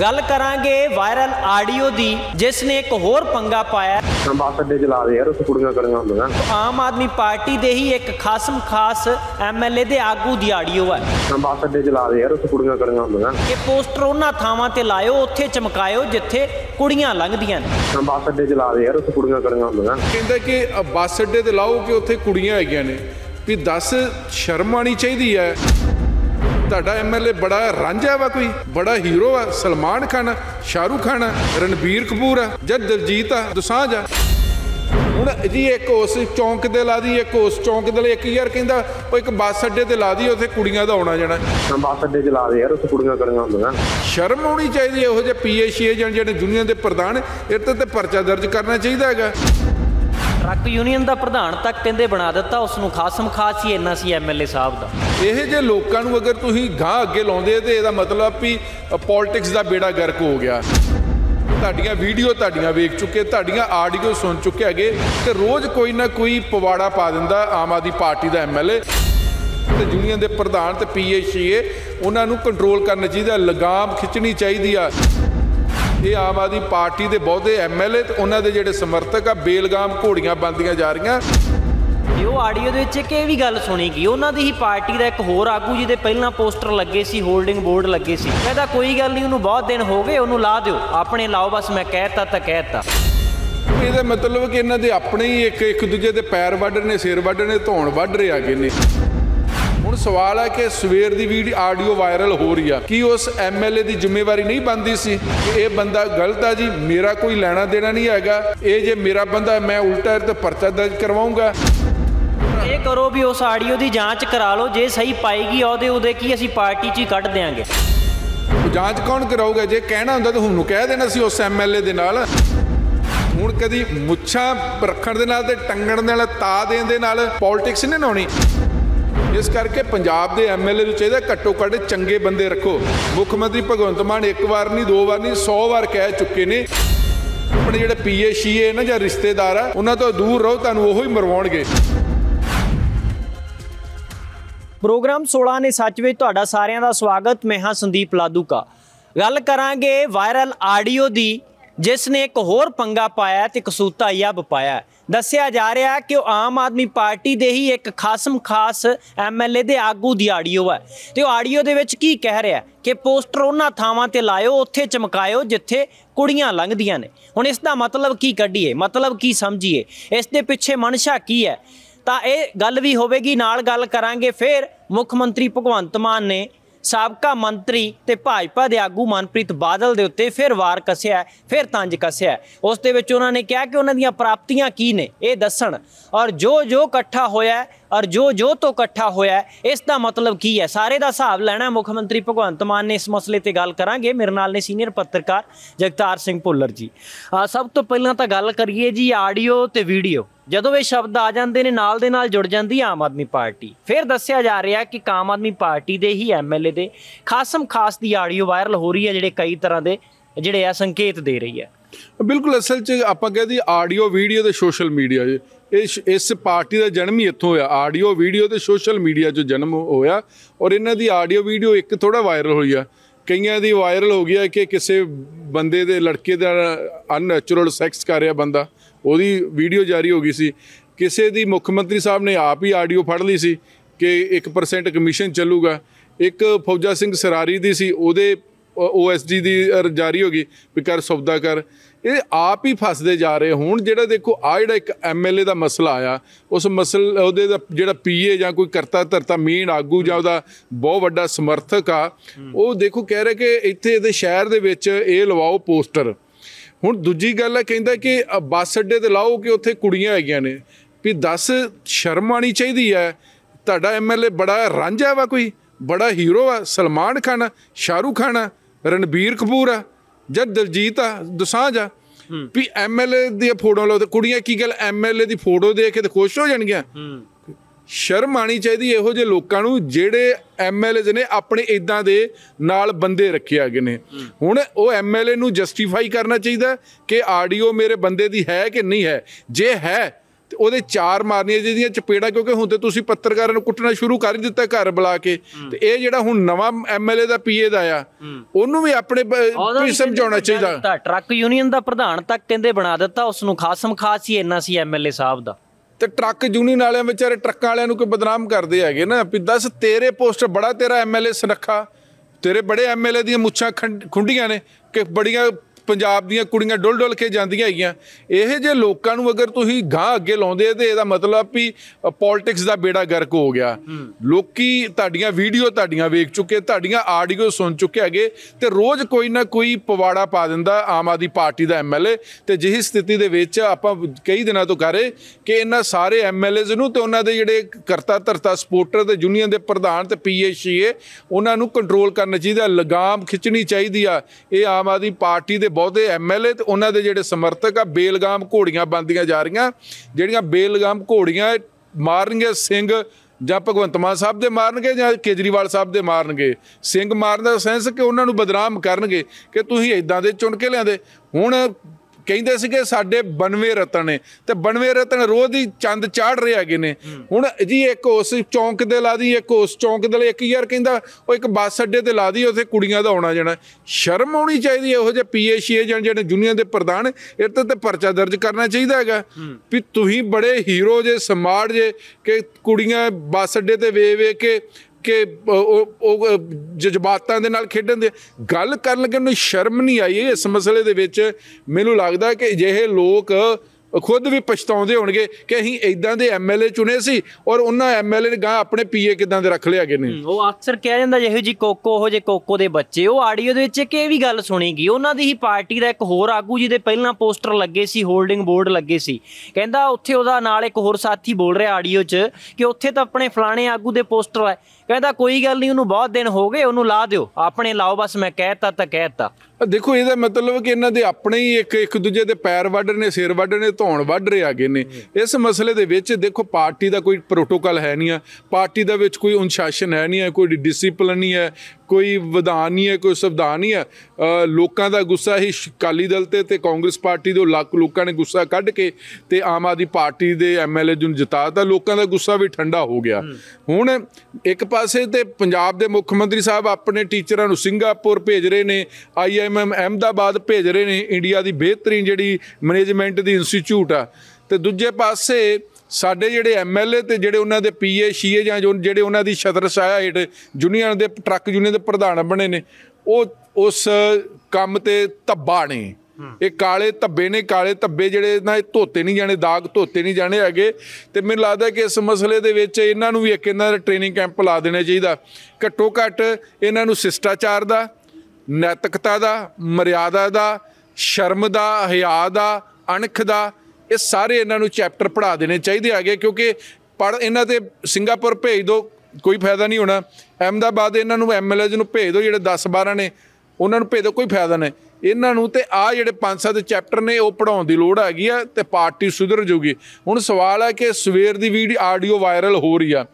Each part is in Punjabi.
ਗੱਲ ਕਰਾਂਗੇ ਵਾਇਰਲ ਆਡੀਓ ਦੀ ਜਿਸ ਨੇ ਇੱਕ ਹੋਰ ਪੰਗਾ ਪਾਇਆ ਬੱਸ ਅੱਡੇ ਜਲਾ ਦੇ ਯਾਰ ਉਸ ਕੁੜੀਆਂ ਕਰੀਆਂ ਹੁੰਦੀਆਂ ਆਮ ਆਦਮੀ ਪਾਰਟੀ ਦੇ ਹੀ ਇੱਕ ਖਾਸਮ ਖਾਸ ਐਮਐਲਏ ਦੇ ਆਗੂ ਦੀ ਆਡੀਓ ਹੈ ਬੱਸ ਅੱਡੇ ਜਲਾ ਦੇ ਯਾਰ ਉਸ ਕੁੜੀਆਂ ਕਰੀਆਂ ਹੁੰਦੀਆਂ ਇਹ ਪੋਸਟਰ ਉਹਨਾਂ ਥਾਵਾਂ ਤੇ ਲਾਇਓ ਉੱਥੇ ਚਮਕਾਇਓ ਜਿੱਥੇ ਕੁੜੀਆਂ ਲੰਘਦੀਆਂ ਨੇ ਬੱਸ ਅੱਡੇ ਜਲਾ ਦੇ ਯਾਰ ਉਸ ਕੁੜੀਆਂ ਕਰੀਆਂ ਹੁੰਦੀਆਂ ਕਹਿੰਦਾ ਕਿ ਬੱਸ ਅੱਡੇ ਤੇ ਲਾਓ ਕਿ ਉੱਥੇ ਕੁੜੀਆਂ ਹੈਗੀਆਂ ਨੇ ਵੀ 10 ਸ਼ਰਮ ਆਣੀ ਚਾਹੀਦੀ ਹੈ ਤੁਹਾਡਾ ਐਮਐਲਏ ਬੜਾ ਰਾਂਝਾ ਵਾ ਕੋਈ ਬੜਾ ਹੀਰੋ ਆ ਸਲਮਾਨ ਖਾਨ ਸ਼ਾਹਰੂਖ ਖਾਨ ਰਣਬੀਰ ਕਪੂਰ ਆ ਜਾਂ ਦਿਲਜੀਤ ਆ ਦੁਸਾਂਝ ਆ ਹੁਣ ਜੀ ਇੱਕ ਉਸ ਚੌਂਕ ਤੇ ਲਾ ਦੀ ਇੱਕ ਉਸ ਚੌਂਕ ਦੇ ਲਈ ਇੱਕ ਯਾਰ ਕਹਿੰਦਾ ਉਹ ਇੱਕ ਬੱਸ ਅੱਡੇ ਤੇ ਲਾ ਦੀ ਉੱਥੇ ਕੁੜੀਆਂ ਦਾ ਆਉਣਾ ਜਾਣਾ ਬੱਸ ਅੱਡੇ ਤੇ ਲਾ ਦੇ ਯਾਰ ਉੱਥੇ ਕੁੜੀਆਂ ਕਰਨਾ ਹੁੰਦਾ ਸ਼ਰਮ ਆਉਣੀ ਚਾਹੀਦੀ ਇਹੋ ਜਿਹੇ ਪੀਏ ਸ਼ੀਏ ਜਿਹੜੇ ਦੁਨੀਆ ਦੇ ਪ੍ਰਧਾਨ ਇਹ ਤੇ ਪਰਚਾ ਦਰਜ ਕਰਨਾ ਚਾਹੀਦਾ ਹੈਗਾ ਟਰੱਕ ਯੂਨੀਅਨ ਦਾ ਪ੍ਰਧਾਨ ਤੱਕ ਕਹਿੰਦੇ ਬਣਾ ਦਿੱਤਾ ਉਸ ਨੂੰ ਖਾਸਮ ਖਾਸ ਹੀ ਇੰਨਾ ਸੀ ਐਮਐਲਏ ਸਾਹਿਬ ਦਾ ਇਹ ਜੇ ਲੋਕਾਂ ਨੂੰ ਅਗਰ ਤੁਸੀਂ ਗਾਂ ਅੱਗੇ ਲਾਉਂਦੇ ਤੇ ਇਹਦਾ ਮਤਲਬ ਵੀ ਪੋਲਿਟਿਕਸ ਦਾ ਬੇੜਾ ਗਰਕ ਹੋ ਗਿਆ ਤੁਹਾਡੀਆਂ ਵੀਡੀਓ ਤੁਹਾਡੀਆਂ ਵੇਖ ਚੁੱਕੇ ਤੁਹਾਡੀਆਂ ਆਡੀਓ ਸੁਣ ਚੁੱਕੇ ਹੈਗੇ ਤੇ ਰੋਜ਼ ਕੋਈ ਨਾ ਕੋਈ ਪਵਾੜਾ ਪਾ ਦਿੰਦਾ ਆਮ ਆਦੀ ਪਾਰਟੀ ਦਾ ਐਮਐਲਏ ਤੇ ਯੂਨੀਅਨ ਦੇ ਪ੍ਰਧਾਨ ਤੇ ਪੀਏਸੀਏ ਉਹਨਾਂ ਨੂੰ ਕੰਟਰੋਲ ਕਰਨਾ ਚਾਹੀਦਾ ਲਗਾਮ ਖਿੱਚਣੀ ਚਾਹੀਦੀ ਆ ਇਹ ਆਮ ਆਦੀ ਪਾਰਟੀ ਦੇ ਬਹੁਤੇ ਐਮਐਲਏ ਤੇ ਉਹਨਾਂ ਦੇ ਜਿਹੜੇ ਸਮਰਥਕ ਆ ਬੇਲਗਾਮ ਘੋੜੀਆਂ ਬੰਦੀਆਂ ਜਾ ਰਹੀਆਂ ਉਹ ਆਡੀਓ ਦੇ ਵਿੱਚ ਇੱਕ ਇਹ ਵੀ ਗੱਲ ਸੁਣੀ ਗਈ ਉਹਨਾਂ ਦੀ ਹੀ ਪਾਰਟੀ ਦਾ ਇੱਕ ਹੋਰ ਆਗੂ ਜਿਹਦੇ ਪਹਿਲਾਂ ਪੋਸਟਰ ਲੱਗੇ ਸੀ ਹੋਲਡਿੰਗ ਬੋਰਡ ਲੱਗੇ ਸੀ ਕਹਿੰਦਾ ਕੋਈ ਗੱਲ ਨਹੀਂ ਉਹਨੂੰ ਬਹੁਤ ਦਿਨ ਹੋ ਗਏ ਉਹਨੂੰ ਲਾ ਦਿਓ ਆਪਣੇ ਲਾਓ ਬਸ ਮੈਂ ਕਹਿਤਾ ਤਾਂ ਕਹਿਤਾ ਇਹਦਾ ਮਤਲਬ ਕਿ ਇਹਨਾਂ ਦੇ ਆਪਣੇ ਹੀ ਇੱਕ ਇੱਕ ਦੂਜੇ ਦੇ ਪੈਰ ਵੱਢਣੇ ਸਿਰ ਵੱਢਣੇ ਧੌਣ ਵੱਢ ਰਿਆ ਕਿਨੇ ਹੁਣ ਸਵਾਲ ਹੈ ਕਿ ਸਵੇਰ ਦੀ ਵੀਡੀਓ ਆਡੀਓ ਵਾਇਰਲ ਹੋ ਰਹੀ ਆ ਕੀ ਉਸ ਐਮਐਲਏ ਦੀ ਜ਼ਿੰਮੇਵਾਰੀ ਨਹੀਂ ਬਣਦੀ ਸੀ ਕਿ ਇਹ ਬੰਦਾ ਗਲਤ ਆ ਜੀ ਮੇਰਾ ਕੋਈ ਲੈਣਾ ਦੇਣਾ ਨਹੀਂ ਹੈਗਾ ਇਹ ਜੇ ਮੇਰਾ ਬੰਦਾ ਮੈਂ ਉਲਟਾ ਤੇ ਪਰਚਾ ਦਰਜ ਕਰਵਾਉਂਗਾ ਇਹ ਕਰੋ ਵੀ ਉਸ ਆਡੀਓ ਦੀ ਜਾਂਚ ਕਰਾ ਲਓ ਜੇ ਸਹੀ ਪਾਏਗੀ ਉਹਦੇ ਉਹਦੇ ਕੀ ਅਸੀਂ ਪਾਰਟੀ 'ਚ ਹੀ ਕੱਢ ਦੇਾਂਗੇ ਜਾਂਚ ਕੌਣ ਕਰਾਊਗਾ ਜੇ ਕਹਿਣਾ ਹੁੰਦਾ ਤਾਂ ਹੁਣ ਕਹਿ ਦੇਣਾ ਸੀ ਉਸ ਐਮਐਲਏ ਦੇ ਨਾਲ ਹੁਣ ਕਦੀ ਮੁੱਛਾਂ ਰੱਖਣ ਦੇ ਨਾਲ ਤੇ ਟੰਗਣ ਦੇ ਨਾਲ ਤਾ ਦੇਣ ਦੇ ਨਾਲ ਪੋਲਿਟਿਕਸ ਨਹੀਂ ਨਾਉਣੀ ਇਸ ਕਰਕੇ ਪੰਜਾਬ ਦੇ ਐਮਐਲਏ ਨੂੰ ਚਾਹੀਦਾ ਘੱਟੋ ਘੱਟ ਚੰਗੇ ਬੰਦੇ ਰੱਖੋ ਮੁੱਖ ਮੰਤਰੀ ਭਗਵੰਤ ਮਾਨ ਇੱਕ ਵਾਰ ਨਹੀਂ ਦੋ ਵਾਰ ਨਹੀਂ 100 ਵਾਰ ਕਹਿ ਚੁੱਕੇ ਨੇ ਆਪਣੇ ਜਿਹੜੇ ਪੀਏ ਸ਼ੀਏ ਨਾ ਜਾਂ ਰਿਸ਼ਤੇਦਾਰ ਆ ਉਹਨਾਂ ਤੋਂ ਦੂਰ ਰਹੋ ਤੁਹਾਨੂੰ ਉਹੋ ਹੀ ਮਰਵਾਉਣਗੇ ਪ੍ਰੋਗਰਾਮ 16 ਨੇ ਸੱਚ ਵਿੱਚ ਤੁਹਾਡਾ ਸਾਰਿਆਂ ਦਾ ਸਵਾਗਤ ਮੈਂ ਹਾਂ ਸੰਦੀਪ ਲਾਦੂਕਾ ਗੱਲ ਕਰਾਂਗੇ ਵਾਇਰਲ ਆਡੀਓ ਦੀ ਜਿਸ ਨੇ ਇੱਕ ਹੋਰ ਪੰਗਾ ਪਾਇਆ ਤੇ ਕਸੂਤਾ ਯੱਬ ਪਾਇਆ ਦੱਸਿਆ ਜਾ ਰਿਹਾ ਹੈ ਕਿ ਉਹ ਆਮ ਆਦਮੀ ਪਾਰਟੀ ਦੇ ਹੀ ਇੱਕ ਖਾਸਮ ਖਾਸ ਐਮਐਲਏ ਦੇ ਆਗੂ ਦੀ ਆਡੀਓ ਹੈ ਤੇ ਉਹ ਆਡੀਓ ਦੇ ਵਿੱਚ ਕੀ ਕਹਿ ਰਿਹਾ ਕਿ ਪੋਸਟਰ ਉਹਨਾਂ ਥਾਵਾਂ ਤੇ ਲਾਇਓ ਉੱਥੇ ਚਮਕਾਇਓ ਜਿੱਥੇ ਕੁੜੀਆਂ ਲੰਘਦੀਆਂ ਨੇ ਹੁਣ ਇਸ ਦਾ ਮਤਲਬ ਕੀ ਕੱਢੀਏ ਮਤਲਬ ਕੀ ਸਮਝੀਏ ਇਸ ਦੇ ਪਿੱਛੇ ਮਨਸ਼ਾ ਕੀ ਹੈ ਤਾਂ ਇਹ ਗੱਲ ਵੀ ਹੋਵੇਗੀ ਨਾਲ ਗੱਲ ਕਰਾਂਗੇ ਫਿਰ ਮੁੱਖ ਮੰਤਰੀ ਭਗਵੰਤ ਮਾਨ ਨੇ ਸਾਬਕਾ ਮੰਤਰੀ ਤੇ ਭਾਜਪਾ ਦੇ ਆਗੂ ਮਨਪ੍ਰੀਤ ਬਾਦਲ ਦੇ ਉੱਤੇ ਫਿਰ ਵਾਰ ਕੱਸਿਆ ਫਿਰ ਤੰਜ ਕੱਸਿਆ ਉਸ ਦੇ ਵਿੱਚ ਉਹਨਾਂ ਨੇ ਕਿਹਾ ਕਿ ਉਹਨਾਂ ਦੀਆਂ ਪ੍ਰਾਪਤੀਆਂ ਕੀ ਨੇ ਇਹ ਦੱਸਣ ਔਰ ਜੋ ਜੋ ਇਕੱਠਾ ਹੋਇਆ ਔਰ ਜੋ ਜੋ ਤੋਂ ਇਕੱਠਾ ਹੋਇਆ ਇਸ ਦਾ ਮਤਲਬ ਕੀ ਹੈ ਸਾਰੇ ਦਾ ਹਿਸਾਬ ਲੈਣਾ ਮੁੱਖ ਮੰਤਰੀ ਭਗਵੰਤ ਮਾਨ ਨੇ ਇਸ ਮਸਲੇ ਤੇ ਗੱਲ ਕਰਾਂਗੇ ਮੇਰੇ ਨਾਲ ਨੇ ਸੀਨੀਅਰ ਪੱਤਰਕਾਰ ਜਗਤਾਰ ਸਿੰਘ ਭੁੱਲਰ ਜੀ ਸਭ ਤੋਂ ਪਹਿਲਾਂ ਤਾਂ ਗੱਲ ਕਰੀਏ ਜੀ ਆਡੀਓ ਤੇ ਵੀਡੀਓ ਜਦੋਂ ਇਹ ਸ਼ਬਦ ਆ ਜਾਂਦੇ ਨੇ ਨਾਲ ਦੇ ਨਾਲ ਜੁੜ ਜਾਂਦੀ ਆਮ ਆਦਮੀ ਪਾਰਟੀ ਫਿਰ ਦੱਸਿਆ ਜਾ ਰਿਹਾ ਕਿ ਆਮ ਆਦਮੀ ਪਾਰਟੀ ਦੇ ਹੀ ਐਮਐਲਏ ਦੇ ਖਾਸਮ ਖਾਸ ਦੀ ਆਡੀਓ ਵਾਇਰਲ ਹੋ ਰਹੀ ਹੈ ਜਿਹੜੇ ਕਈ ਤਰ੍ਹਾਂ ਦੇ ਜਿਹੜੇ ਆ ਸੰਕੇਤ ਦੇ ਰਹੀ ਹੈ ਬਿਲਕੁਲ ਅਸਲ 'ਚ ਆਪਾਂ ਆ ਆਡੀਓ ਵੀਡੀਓ ਤੇ ਸੋਸ਼ਲ ਮੀਡੀਆ ਇਸ ਇਸ ਪਾਰਟੀ ਦਾ ਜਨਮ ਹੀ ਇੱਥੋਂ ਹੋਇਆ ਆਡੀਓ ਵੀਡੀਓ ਤੇ ਸੋਸ਼ਲ ਮੀਡੀਆ 'ਚ ਜਨਮ ਹੋਇਆ ਔਰ ਇਹਨਾਂ ਦੀ ਆਡੀਓ ਵੀਡੀਓ ਇੱਕ ਥੋੜਾ ਵਾਇਰਲ ਹੋਈ ਆ ਕਈਆਂ ਦੀ ਵਾਇਰਲ ਹੋ ਗਿਆ ਕਿ ਕਿਸੇ ਬੰਦੇ ਦੇ ਲੜਕੇ ਦਾ ਅਨਨੈਚੁਰਲ ਸੈਕਸ ਕਰ ਰਿਹਾ ਬੰਦਾ ਉਹਦੀ ਵੀਡੀਓ ਜਾਰੀ ਹੋ ਗਈ ਸੀ ਕਿਸੇ ਦੀ ਮੁੱਖ ਮੰਤਰੀ ਸਾਹਿਬ ਨੇ ਆਪ ਹੀ ਆਡੀਓ ਫੜ ਲਈ ਸੀ ਕਿ 1% ਕਮਿਸ਼ਨ ਚੱਲੂਗਾ ਇੱਕ ਫੌਜਾ ਸਿੰਘ ਸਰਾਰੀ ਦੀ ਸੀ ਉਹਦੇ ਓਐਸਡੀ ਦੀ ਜਾਰੀ ਹੋ ਗਈ ਵੀ ਕਰ ਸੌਦਾ ਕਰ ਇਹ ਆਪ ਹੀ ਫਸਦੇ ਜਾ ਰਹੇ ਹੁਣ ਜਿਹੜਾ ਦੇਖੋ ਆ ਜਿਹੜਾ ਇੱਕ ਐਮਐਲਏ ਦਾ ਮਸਲਾ ਆਇਆ ਉਸ ਮਸਲ ਉਹਦੇ ਦਾ ਜਿਹੜਾ ਪੀਏ ਜਾਂ ਕੋਈ ਕਰਤਾ ਧਰਤਾ ਮੀਨ ਆਗੂ ਜਾਂ ਉਹਦਾ ਬਹੁਤ ਵੱਡਾ ਸਮਰਥਕ ਆ ਉਹ ਦੇਖੋ ਕਹਿ ਰਿਹਾ ਕਿ ਇੱਥੇ ਇਹਦੇ ਸ਼ਹਿਰ ਦੇ ਵਿੱਚ ਇਹ ਲਵਾਓ ਪੋਸਟਰ ਹੁਣ ਦੂਜੀ ਗੱਲ ਹੈ ਕਹਿੰਦਾ ਕਿ ਬੱਸ ਅੱਡੇ ਤੇ ਲਾਓ ਕਿ ਉੱਥੇ ਕੁੜੀਆਂ ਹੈਗੀਆਂ ਨੇ ਵੀ ਦੱਸ ਸ਼ਰਮ ਆਣੀ ਚਾਹੀਦੀ ਹੈ ਤੁਹਾਡਾ ਐਮਐਲਏ ਬੜਾ ਰਾਂਝਾ ਵਾ ਕੋਈ ਬੜਾ ਹੀਰੋ ਆ ਸਲਮਾਨ ਖਾਨ ਸ਼ਾਹਰੂਖ ਖਾਨ ਰਣਬੀਰ ਕਪੂਰ ਆ ਜਾਂ ਦਲਜੀਤ ਆ ਦੁਸਾਂਝ ਆ ਵੀ ਐਮਐਲਏ ਦੀ ਫੋਟੋ ਤੇ ਕੁੜੀਆਂ ਕੀ ਗੱਲ ਐਮਐਲਏ ਦੀ ਫੋਟੋ ਦੇਖ ਕੇ ਤੇ ਖੁਸ਼ ਹੋ ਜਾਣਗੀਆਂ ਸ਼ਰਮ ਆਣੀ ਚਾਹੀਦੀ ਇਹੋ ਜਿਹੇ ਲੋਕਾਂ ਨੂੰ ਜਿਹੜੇ ਐਮਐਲਏ ਨੇ ਆਪਣੇ ਇਦਾਂ ਦੇ ਨਾਲ ਬੰਦੇ ਰੱਖੇ ਆਗੇ ਨੇ ਹੁਣ ਉਹ ਐਮਐਲਏ ਨੂੰ ਜਸਟੀਫਾਈ ਕਰਨਾ ਚਾਹੀਦਾ ਕਿ ਆਡੀਓ ਮੇਰੇ ਬੰਦੇ ਦੀ ਹੈ ਕਿ ਨਹੀਂ ਹੈ ਜੇ ਹੈ ਉਹਦੇ ਚਾਰ ਮਾਰਨੀਆਂ ਜਿਹਦੀਆਂ ਚਪੇੜਾ ਕਿਉਂਕਿ ਹੁਣ ਤੇ ਤੁਸੀਂ ਪੱਤਰਕਾਰਾਂ ਨੂੰ ਕੁੱਟਣਾ ਸ਼ੁਰੂ ਕਰ ਦਿੱਤਾ ਘਰ ਬੁਲਾ ਕੇ ਤੇ ਇਹ ਜਿਹੜਾ ਹੁਣ ਨਵਾਂ ਐਮਐਲਏ ਦਾ ਪੀਏ ਦਾ ਆ ਉਹਨੂੰ ਵੀ ਆਪਣੇ ਵੀ ਸਮਝਾਉਣਾ ਚਾਹੀਦਾ ਟਰੱਕ ਯੂਨੀਅਨ ਦਾ ਪ੍ਰਧਾਨ ਤੱਕ ਕਹਿੰਦੇ ਬਣਾ ਦਿੱਤਾ ਉਸ ਨੂੰ ਖਾਸਮ ਖਾਸ ਹੀ ਇੰਨਾ ਸੀ ਐਮਐਲਏ ਸਾਹਿਬ ਦਾ ਤੇ ਟਰੱਕ ਯੂਨੀਅਨ ਵਾਲਿਆਂ ਵਿਚਾਰੇ ਟਰੱਕਾਂ ਵਾਲਿਆਂ ਨੂੰ ਕੋਈ ਬਦਨਾਮ ਕਰਦੇ ਹੈਗੇ ਨਾ ਵੀ ਦੱਸ ਤੇਰੇ ਪੋਸਟਰ ਬੜਾ ਤੇਰਾ ਐਮਐਲਏ ਸੁਨੱਖਾ ਤੇਰੇ ਬੜੇ ਐਮਐਲਏ ਦੀਆਂ ਮੁੱਛਾਂ ਖੁੰਡੀਆਂ ਨੇ ਕਿ ਬੜੀਆਂ ਪੰਜਾਬ ਦੀਆਂ ਕੁੜੀਆਂ ਡੁੱਲ ਡੁੱਲ ਕੇ ਜਾਂਦੀਆਂ ਹੈਗੀਆਂ ਇਹ ਜੇ ਲੋਕਾਂ ਨੂੰ ਅਗਰ ਤੁਸੀਂ ਗਾਂ ਅੱਗੇ ਲਾਉਂਦੇ ਤੇ ਇਹਦਾ ਮਤਲਬ ਵੀ ਪੋਲਿਟਿਕਸ ਦਾ ਬੇੜਾ ਗਰਕ ਹੋ ਗਿਆ ਲੋਕੀ ਤੁਹਾਡੀਆਂ ਵੀਡੀਓ ਤੁਹਾਡੀਆਂ ਵੇਖ ਚੁੱਕੇ ਤੁਹਾਡੀਆਂ ਆਡੀਓ ਸੁਣ ਚੁੱਕੇ ਹੈਗੇ ਤੇ ਰੋਜ਼ ਕੋਈ ਨਾ ਕੋਈ ਪਵਾੜਾ ਪਾ ਦਿੰਦਾ ਆਮ ਆਦੀ ਪਾਰਟੀ ਦਾ ਐਮਐਲਏ ਤੇ ਜਿਹੀ ਸਥਿਤੀ ਦੇ ਵਿੱਚ ਆਪਾਂ ਕਈ ਦਿਨਾਂ ਤੋਂ ਕਰੇ ਕਿ ਇਹਨਾਂ ਸਾਰੇ ਐਮਐਲਏਜ਼ ਨੂੰ ਤੇ ਉਹਨਾਂ ਦੇ ਜਿਹੜੇ ਕਰਤਾ ਧਰਤਾ ਸਪੋਰਟਰ ਤੇ ਯੂਨੀਅਨ ਦੇ ਪ੍ਰਧਾਨ ਤੇ ਪੀਏਸੀਏ ਉਹਨਾਂ ਨੂੰ ਕੰਟਰੋਲ ਕਰਨਾ ਚਾਹੀਦਾ ਲਗਾਮ ਖਿੱਚਣੀ ਚਾਹੀਦੀ ਆ ਇਹ ਆਮ ਆਦੀ ਪਾਰਟੀ ਦੇ ਬਹੁਤੇ ਐਮਐਲਏ ਤੇ ਉਹਨਾਂ ਦੇ ਜਿਹੜੇ ਸਮਰਥਕ ਆ ਬੇਲਗਾਮ ਘੋੜੀਆਂ ਬੰਦੀਆਂ ਜਾ ਰਹੀਆਂ ਜਿਹੜੀਆਂ ਬੇਲਗਾਮ ਘੋੜੀਆਂ ਮਾਰਨਗੇ ਸਿੰਘ ਜਾਂ ਭਗਵੰਤ ਮਾਨ ਸਾਹਿਬ ਦੇ ਮਾਰਨਗੇ ਜਾਂ ਕੇਜਰੀਵਾਲ ਸਾਹਿਬ ਦੇ ਮਾਰਨਗੇ ਸਿੰਘ ਮਾਰਨ ਦਾ ਸੈਂਸ ਕਿ ਉਹਨਾਂ ਨੂੰ ਬਦਨਾਮ ਕਰਨਗੇ ਕਿ ਤੁਸੀਂ ਇਦਾਂ ਦੇ ਚੁਣ ਕੇ ਲਿਆਂਦੇ ਹੁਣ ਕਹਿੰਦੇ ਸੀਗੇ ਸਾਡੇ 92 ਰਤਨ ਨੇ ਤੇ 92 ਰਤਨ ਰੋਜ਼ ਹੀ ਚੰਦ ਚਾੜ ਰਹੇ ਹੈਗੇ ਨੇ ਹੁਣ ਜੀ ਇੱਕ ਉਸ ਚੌਂਕ ਦੇ ਲਾਦੀ ਇੱਕ ਉਸ ਚੌਂਕ ਦੇ ਲਈ ਇੱਕ ਯਾਰ ਕਹਿੰਦਾ ਉਹ ਇੱਕ ਬੱਸ ਅੱਡੇ ਤੇ ਲਾਦੀ ਉਥੇ ਕੁੜੀਆਂ ਦਾ ਆਉਣਾ ਜਾਣਾ ਸ਼ਰਮ ਆਉਣੀ ਚਾਹੀਦੀ ਇਹੋ ਜਿਹੇ ਪੀਏ ਸ਼ੀਏ ਜਿਹੜੇ ਜੁਨੀਅਰ ਦੇ ਪ੍ਰਧਾਨ ਇਹ ਤੇ ਪਰਚਾ ਦਰਜ ਕਰਨਾ ਚਾਹੀਦਾ ਹੈਗਾ ਵੀ ਤੁਸੀਂ ਬੜੇ ਹੀਰੋ ਜੇ ਸਮਾਰਟ ਜੇ ਕਿ ਕੁੜੀਆਂ ਬੱਸ ਅੱਡੇ ਤੇ ਵੇ ਵੇ ਕੇ ਕਿ ਉਹ ਜਜ਼ਬਾਤਾਂ ਦੇ ਨਾਲ ਖੇਡਣ ਦੇ ਗੱਲ ਕਰਨ ਲੱਗੇ ਉਹਨੂੰ ਸ਼ਰਮ ਨਹੀਂ ਆਈ ਇਸ ਮਸਲੇ ਦੇ ਵਿੱਚ ਮੈਨੂੰ ਲੱਗਦਾ ਕਿ ਅਜਿਹੇ ਲੋਕ ਖੁਦ ਵੀ ਪਛਤਾਉਂਦੇ ਹੋਣਗੇ ਕਿ ਅਸੀਂ ਇਦਾਂ ਦੇ ਐਮਐਲਏ ਚੁਣੇ ਸੀ ਔਰ ਉਹਨਾਂ ਐਮਐਲਏ ਨੇ ਗਾਂ ਆਪਣੇ ਪੀਏ ਕਿਦਾਂ ਦੇ ਰੱਖ ਲਿਆ ਗਏ ਨੇ ਉਹ ਅਕਸਰ ਕਿਹਾ ਜਾਂਦਾ ਜਿਹੋ ਜੀ ਕੋਕੋ ਉਹ ਜੇ ਕੋਕੋ ਦੇ ਬੱਚੇ ਉਹ ਆਡੀਓ ਦੇ ਵਿੱਚ ਇੱਕ ਇਹ ਵੀ ਗੱਲ ਸੁਣੀ ਗਈ ਉਹਨਾਂ ਦੀ ਹੀ ਪਾਰਟੀ ਦਾ ਇੱਕ ਹੋਰ ਆਗੂ ਜਿਹਦੇ ਪਹਿਲਾਂ ਪੋਸਟਰ ਲੱਗੇ ਸੀ ਹੋਲਡਿੰਗ ਬੋਰਡ ਲੱਗੇ ਸੀ ਕਹਿੰਦਾ ਉੱਥੇ ਉਹਦਾ ਨਾਲ ਇੱਕ ਹੋਰ ਸਾਥੀ ਬੋਲ ਰਿਹਾ ਆਡੀਓ 'ਚ ਕਿ ਉੱਥੇ ਤਾਂ ਆਪਣੇ ਫਲਾਣੇ ਆਗੂ ਦੇ ਪੋਸਟਰ ਹੈ ਕਹਿੰਦਾ ਕੋਈ ਗੱਲ ਨਹੀਂ ਉਹਨੂੰ ਬਹੁਤ ਦਿਨ ਹੋ ਗਏ ਉਹਨੂੰ ਲਾ ਦਿਓ ਆਪਣੇ ਲਾਓ ਬਸ ਮੈਂ ਕਹਿਤਾ ਤਾਂ ਕਹਿਤਾ ਦੇਖੋ ਇਹਦਾ ਮਤਲਬ ਕਿ ਇਹਨਾਂ ਦੇ ਆਪਣੇ ਹੀ ਇੱਕ ਇੱਕ ਦੂਜੇ ਦੇ ਪੈਰ ਵੱਢ ਨੇ ਸਿਰ ਵੱਢ ਨੇ ਧੌਣ ਵੱਢ ਰਹੇ ਆਗੇ ਨੇ ਇਸ ਮਸਲੇ ਦੇ ਵਿੱਚ ਦੇਖੋ ਪਾਰਟੀ ਦਾ ਕੋਈ ਪ੍ਰੋਟੋਕਾਲ ਹੈ ਨਹੀਂ ਆ ਪਾਰਟੀ ਦਾ ਵਿੱਚ ਕੋਈ ਅਨੁਸ਼ਾਸਨ ਹੈ ਨਹੀਂ ਆ ਕੋਈ ਡਿਸਪਲਿਨ ਨਹੀਂ ਹੈ ਕੋਈ ਵਿਧਾਨ ਨਹੀਂ ਹੈ ਕੋਈ ਸੰਵਿਧਾਨ ਨਹੀਂ ਹੈ ਲੋਕਾਂ ਦਾ ਗੁੱਸਾ ਹੀ ਕਾਲੀ ਦਲ ਤੇ ਤੇ ਕਾਂਗਰਸ ਪਾਰਟੀ ਦੇ ਲੱਖ ਲੋਕਾਂ ਨੇ ਗੁੱਸਾ ਕੱਢ ਕੇ ਤੇ ਆਮ ਆਦੀ ਪਾਰਟੀ ਦੇ ਐਮਐਲਏ ਨੂੰ ਜਿਤਾਤਾ ਲੋਕਾਂ ਦਾ ਗੁੱਸਾ ਵੀ ਠੰਡਾ ਹੋ ਗਿਆ ਹੁਣ ਇੱਕ ਪਾਸੇ ਤੇ ਪੰਜਾਬ ਦੇ ਮੁੱਖ ਮੰਤਰੀ ਸਾਹਿਬ ਆਪਣੇ ਟੀਚਰਾਂ ਨੂੰ ਸਿੰਗਾਪੁਰ ਭੇਜ ਰਹੇ ਨੇ ਆਈਐਮਐਮ ਅਹਮਦਾਬਾਦ ਭੇਜ ਰਹੇ ਨੇ ਇੰਡੀਆ ਦੀ ਬਿਹਤਰੀਨ ਜਿਹੜੀ ਮੈਨੇਜਮੈਂਟ ਦੀ ਇੰਸਟੀਚਿਊਟ ਆ ਤੇ ਦੂਜੇ ਪਾਸੇ ਸਾਡੇ ਜਿਹੜੇ ਐਮਐਲਏ ਤੇ ਜਿਹੜੇ ਉਹਨਾਂ ਦੇ ਪੀਏ ਸ਼ੀਏ ਜਾਂ ਜਿਹੜੇ ਉਹਨਾਂ ਦੀ ਛਤਰ ਸਾਇਆ ਹੇਠ ਜੁਨੀਅਰ ਦੇ ਟਰੱਕ ਜੁਨੀਅਰ ਦੇ ਪ੍ਰਧਾਨ ਬਣੇ ਨੇ ਉਹ ਉਸ ਕੰਮ ਤੇ ਧੱਬਾ ਨੇ ਇਹ ਕਾਲੇ ਧੱਬੇ ਨੇ ਕਾਲੇ ਧੱਬੇ ਜਿਹੜੇ ਨਾ ਇਹ ਧੋਤੇ ਨਹੀਂ ਜਾਣੇ ਦਾਗ ਧੋਤੇ ਨਹੀਂ ਜਾਣੇ ਹੈਗੇ ਤੇ ਮੈਨੂੰ ਲੱਗਦਾ ਕਿ ਇਸ ਮਸਲੇ ਦੇ ਵਿੱਚ ਇਹਨਾਂ ਨੂੰ ਵੀ ਇੱਕ ਇਹਨਾਂ ਦਾ ਟ੍ਰੇਨਿੰਗ ਕੈਂਪ ਲਾ ਦੇਣਾ ਚਾਹੀਦਾ ਘੱਟੋ ਘੱਟ ਇਹਨਾਂ ਨੂੰ ਸਿਸ਼ਟਾਚਾਰ ਦਾ ਨੈਤਿਕਤਾ ਦਾ ਮਰਿਆਦਾ ਦਾ ਸ਼ਰਮ ਦਾ ਹਿਆ ਦਾ ਅਣਖ ਦਾ ਇਹ ਸਾਰੇ ਇਹਨਾਂ ਨੂੰ ਚੈਪਟਰ ਪੜਾ ਦੇਣੇ ਚਾਹੀਦੇ ਆਗੇ ਕਿਉਂਕਿ ਪੜ ਇਹਨਾਂ ਤੇ ਸਿੰਗਾਪੁਰ ਭੇਜ ਦੋ ਕੋਈ ਫਾਇਦਾ ਨਹੀਂ ਹੋਣਾ ਅਹਿਮਦਾਬਾਦ ਇਹਨਾਂ ਨੂੰ ਐਮਐਲਏ ਨੂੰ ਭੇਜ ਦੋ ਜਿਹੜੇ 10 12 ਨੇ ਉਹਨਾਂ ਨੂੰ ਭੇਜ ਦੋ ਕੋਈ ਫਾਇਦਾ ਨਹੀਂ ਇਹਨਾਂ ਨੂੰ ਤੇ ਆ ਜਿਹੜੇ 5-7 ਚੈਪਟਰ ਨੇ ਉਹ ਪੜਾਉਣ ਦੀ ਲੋੜ ਹੈਗੀ ਆ ਤੇ ਪਾਰਟੀ ਸੁਧਰ ਜੂਗੀ ਹੁਣ ਸਵਾਲ ਹੈ ਕਿ ਸਵੇਰ ਦੀ ਵੀਡੀਓ ਆਡੀਓ ਵਾਇਰਲ ਹੋ ਰਹੀ ਆ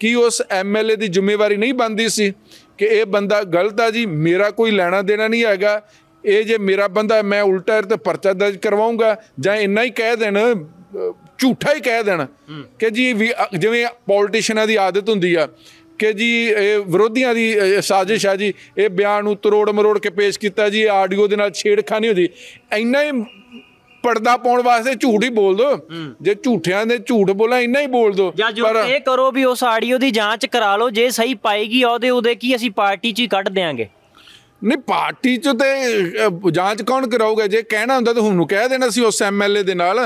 ਕੀ ਉਸ ਐਮਐਲਏ ਦੀ ਜ਼ਿੰਮੇਵਾਰੀ ਨਹੀਂ ਬੰਦੀ ਸੀ ਕਿ ਇਹ ਬੰਦਾ ਗਲਤ ਆ ਜੀ ਮੇਰਾ ਕੋਈ ਲੈਣਾ ਦੇਣਾ ਨਹੀਂ ਹੈਗਾ ਇਹ ਜੇ ਮੇਰਾ ਬੰਦਾ ਮੈਂ ਉਲਟਾ ਤੇ ਪਰਚਾ ਦਰਜ ਕਰਵਾਉਂਗਾ ਜਾਂ ਇੰਨਾ ਹੀ ਕਹਿ ਦੇਣ ਝੂਠਾ ਹੀ ਕਹਿ ਦੇਣ ਕਿ ਜੀ ਜਿਵੇਂ ਪੋਲਿਟਿਸ਼ੀਅਨਾਂ ਦੀ ਆਦਤ ਹੁੰਦੀ ਆ ਕਿ ਜੀ ਇਹ ਵਿਰੋਧੀਆਂ ਦੀ ਸਾਜ਼ਿਸ਼ ਆ ਜੀ ਇਹ ਬਿਆਨ ਨੂੰ ਤਰੋੜ ਮਰੋੜ ਕੇ ਪੇਸ਼ ਕੀਤਾ ਜੀ ਆਡੀਓ ਦੇ ਨਾਲ ਛੇੜਖਾਨੀ ਹੁੰਦੀ ਇੰਨਾ ਹੀ ਪਰਦਾ ਪਾਉਣ ਵਾਸਤੇ ਝੂਠ ਹੀ ਬੋਲ ਦੋ ਜੇ ਝੂਠਿਆਂ ਦੇ ਝੂਠ ਬੋਲਾਂ ਇੰਨਾ ਹੀ ਬੋਲ ਦੋ ਪਰ ਇਹ ਕਰੋ ਵੀ ਉਸ ਆਡੀਓ ਦੀ ਜਾਂਚ ਕਰਾ ਲਓ ਜੇ ਸਹੀ ਪਾਏਗੀ ਉਹਦੇ ਉਹਦੇ ਕੀ ਅਸੀਂ ਪਾਰਟੀ 'ਚ ਹੀ ਕੱਢ ਦੇਾਂਗੇ ਨਹੀਂ ਪਾਰਟੀ ਚ ਤੇ ਜਾਂਚ ਕੌਣ ਕਰਾਊਗਾ ਜੇ ਕਹਿਣਾ ਹੁੰਦਾ ਤਾਂ ਹੁਣ ਕਹਿ ਦੇਣਾ ਸੀ ਉਸ ਐਮਐਲਏ ਦੇ ਨਾਲ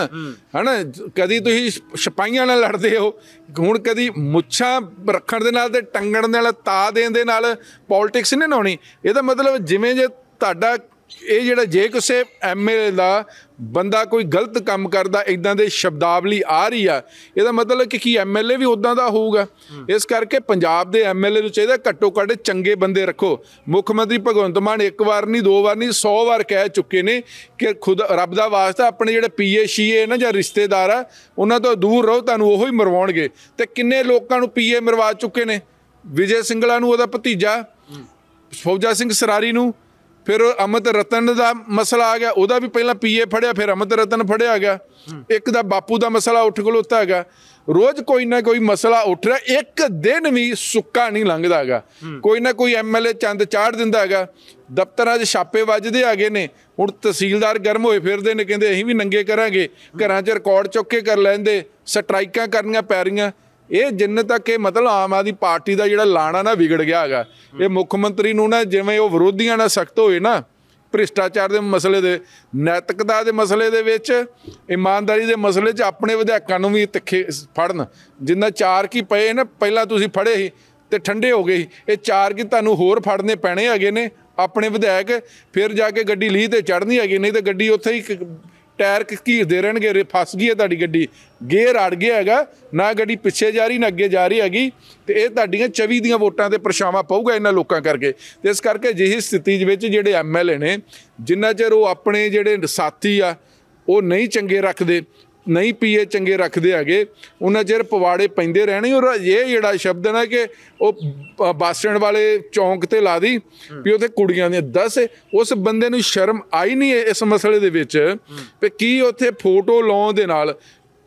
ਹਨਾ ਕਦੀ ਤੁਸੀਂ ਸਿਪਾਈਆਂ ਨਾਲ ਲੜਦੇ ਹੋ ਹੁਣ ਕਦੀ ਮੁੱਛਾਂ ਰੱਖਣ ਦੇ ਨਾਲ ਤੇ ਟੰਗਣ ਦੇ ਨਾਲ ਤਾ ਦੇਣ ਦੇ ਨਾਲ ਪੋਲਿਟਿਕਸ ਨਹੀਂ ਨਾਉਣੀ ਇਹਦਾ ਮਤਲਬ ਜਿਵੇਂ ਜੇ ਤੁਹਾਡਾ ਇਹ ਜਿਹੜਾ ਜੇ ਕਿਸੇ ਐਮਐਲਏ ਦਾ ਬੰਦਾ ਕੋਈ ਗਲਤ ਕੰਮ ਕਰਦਾ ਇਦਾਂ ਦੇ ਸ਼ਬਦਾਵਲੀ ਆ ਰਹੀ ਆ ਇਹਦਾ ਮਤਲਬ ਕਿ ਕੀ ਐਮਐਲਏ ਵੀ ਉਦਾਂ ਦਾ ਹੋਊਗਾ ਇਸ ਕਰਕੇ ਪੰਜਾਬ ਦੇ ਐਮਐਲਏ ਨੂੰ ਚਾਹੀਦਾ ਘੱਟੋ ਘੱਟ ਚੰਗੇ ਬੰਦੇ ਰੱਖੋ ਮੁੱਖ ਮੰਤਰੀ ਭਗਵੰਤ ਮਾਨ ਇੱਕ ਵਾਰ ਨਹੀਂ ਦੋ ਵਾਰ ਨਹੀਂ 100 ਵਾਰ ਕਹਿ ਚੁੱਕੇ ਨੇ ਕਿ ਖੁਦ ਰੱਬ ਦਾ ਵਾਸਤਾ ਆਪਣੇ ਜਿਹੜੇ ਪੀਏ ਸ਼ੀਏ ਨਾ ਜਾਂ ਰਿਸ਼ਤੇਦਾਰ ਆ ਉਹਨਾਂ ਤੋਂ ਦੂਰ ਰਹੋ ਤੁਹਾਨੂੰ ਉਹੋ ਹੀ ਮਰਵਾਉਣਗੇ ਤੇ ਕਿੰਨੇ ਲੋਕਾਂ ਨੂੰ ਪੀਏ ਮਰਵਾ ਚੁੱਕੇ ਨੇ ਵਿਜੇ ਸਿੰਘਲਾ ਨੂੰ ਉਹਦਾ ਭਤੀਜਾ ਫੌਜਾ ਸਿੰਘ ਸਰਾਰੀ ਨੂੰ ਫਿਰ ਅਮਤ ਰਤਨ ਦਾ ਮਸਲਾ ਆ ਗਿਆ ਉਹਦਾ ਵੀ ਪਹਿਲਾਂ ਪੀਏ ਫੜਿਆ ਫਿਰ ਅਮਤ ਰਤਨ ਫੜਿਆ ਗਿਆ ਇੱਕ ਦਾ ਬਾਪੂ ਦਾ ਮਸਲਾ ਉੱਠ ਖਲੋਤਾ ਹੈਗਾ ਰੋਜ਼ ਕੋਈ ਨਾ ਕੋਈ ਮਸਲਾ ਉੱਠ ਰਿਹਾ ਇੱਕ ਦਿਨ ਵੀ ਸੁੱਕਾ ਨਹੀਂ ਲੰਘਦਾ ਹੈਗਾ ਕੋਈ ਨਾ ਕੋਈ ਐਮਐਲਏ ਚੰਦ ਚਾੜ ਦਿੰਦਾ ਹੈਗਾ ਦਫ਼ਤਰਾਂ 'ਚ ਛਾਪੇ ਵੱਜਦੇ ਆਗੇ ਨੇ ਹੁਣ ਤਹਿਸੀਲਦਾਰ ਗਰਮ ਹੋਏ ਫਿਰਦੇ ਨੇ ਕਹਿੰਦੇ ਅਸੀਂ ਵੀ ਨੰਗੇ ਕਰਾਂਗੇ ਘਰਾਂ 'ਚ ਰਿਕਾਰਡ ਚੁੱਕ ਕੇ ਕਰ ਲੈਂਦੇ ਸਟ੍ਰਾਈਕਾਂ ਕਰਨੀਆਂ ਪੈ ਰਹੀਆਂ ਇਹ ਜਿੰਨੇ ਤੱਕ ਇਹ ਮਤਲਬ ਆਮ ਆਦੀ ਪਾਰਟੀ ਦਾ ਜਿਹੜਾ ਲਾਣਾ ਨਾ ਵਿਗੜ ਗਿਆ ਹੈਗਾ ਇਹ ਮੁੱਖ ਮੰਤਰੀ ਨੂੰ ਨਾ ਜਿਵੇਂ ਉਹ ਵਿਰੋਧੀਆਂ ਨਾਲ ਸਖਤ ਹੋਏ ਨਾ ਭ੍ਰਿਸ਼ਟਾਚਾਰ ਦੇ ਮਸਲੇ ਦੇ ਨੈਤਿਕਤਾ ਦੇ ਮਸਲੇ ਦੇ ਵਿੱਚ ਇਮਾਨਦਾਰੀ ਦੇ ਮਸਲੇ 'ਚ ਆਪਣੇ ਵਿਧਾਇਕਾਂ ਨੂੰ ਵੀ ਤਿੱਖੇ ਫੜਨ ਜਿੰਨਾ ਚਾਰ ਕੀ ਪਏ ਨਾ ਪਹਿਲਾਂ ਤੁਸੀਂ ਫੜੇ ਸੀ ਤੇ ਠੰਡੇ ਹੋ ਗਏ ਇਹ ਚਾਰ ਕੀ ਤੁਹਾਨੂੰ ਹੋਰ ਫੜਨੇ ਪੈਣੇ ਹੈਗੇ ਨੇ ਆਪਣੇ ਵਿਧਾਇਕ ਫਿਰ ਜਾ ਕੇ ਗੱਡੀ ਲਈ ਤੇ ਚੜਨੀ ਹੈਗੀ ਨਹੀਂ ਤੇ ਗੱਡੀ ਉੱਥੇ ਹੀ ਟਾਇਰ ਘੀਰਦੇ ਰਹਿਣਗੇ ਫਸ ਗਈ ਹੈ ਤੁਹਾਡੀ ਗੱਡੀ ਗੇਅਰ ਅੜ ਗਿਆ ਹੈਗਾ ਨਾ ਗੱਡੀ ਪਿੱਛੇ ਜਾ ਰਹੀ ਨਾ ਅੱਗੇ ਜਾ ਰਹੀ ਹੈਗੀ ਤੇ ਇਹ ਤੁਹਾਡੀਆਂ 24 ਦੀਆਂ ਵੋਟਾਂ ਤੇ ਪਰਛਾਵਾਂ ਪਊਗਾ ਇਹਨਾਂ ਲੋਕਾਂ ਕਰਕੇ ਤੇ ਇਸ ਕਰਕੇ ਜਿਹੀ ਸਥਿਤੀ ਦੇ ਵਿੱਚ ਜਿਹੜੇ ਐਮਐਲਏ ਨੇ ਜਿੰਨਾ ਚਿਰ ਉਹ ਆਪਣੇ ਜਿਹੜੇ ਸਾਥੀ ਆ ਉਹ ਨਹੀਂ ਚੰਗੇ ਰੱਖਦੇ ਨਹੀਂ ਪੀਏ ਚੰਗੇ ਰੱਖਦੇ ਹੈਗੇ ਉਹਨਾਂ ਚਿਰ ਪਵਾੜੇ ਪੈਂਦੇ ਰਹਿਣੇ ਔਰ ਇਹ ਜਿਹੜਾ ਸ਼ਬਦ ਹੈ ਨਾ ਕਿ ਉਹ ਬੱਸ ਸਟੈਂਡ ਵਾਲੇ ਚੌਂਕ ਤੇ ਲਾ ਦੀ ਵੀ ਉਥੇ ਕੁੜੀਆਂ ਨੇ 10 ਉਸ ਬੰਦੇ ਨੂੰ ਸ਼ਰਮ ਆਈ ਨਹੀਂ ਇਸ ਮਸਲੇ ਦੇ ਵਿੱਚ ਕਿ ਕੀ ਉਥੇ ਫੋਟੋ ਲਾਉਣ ਦੇ ਨਾਲ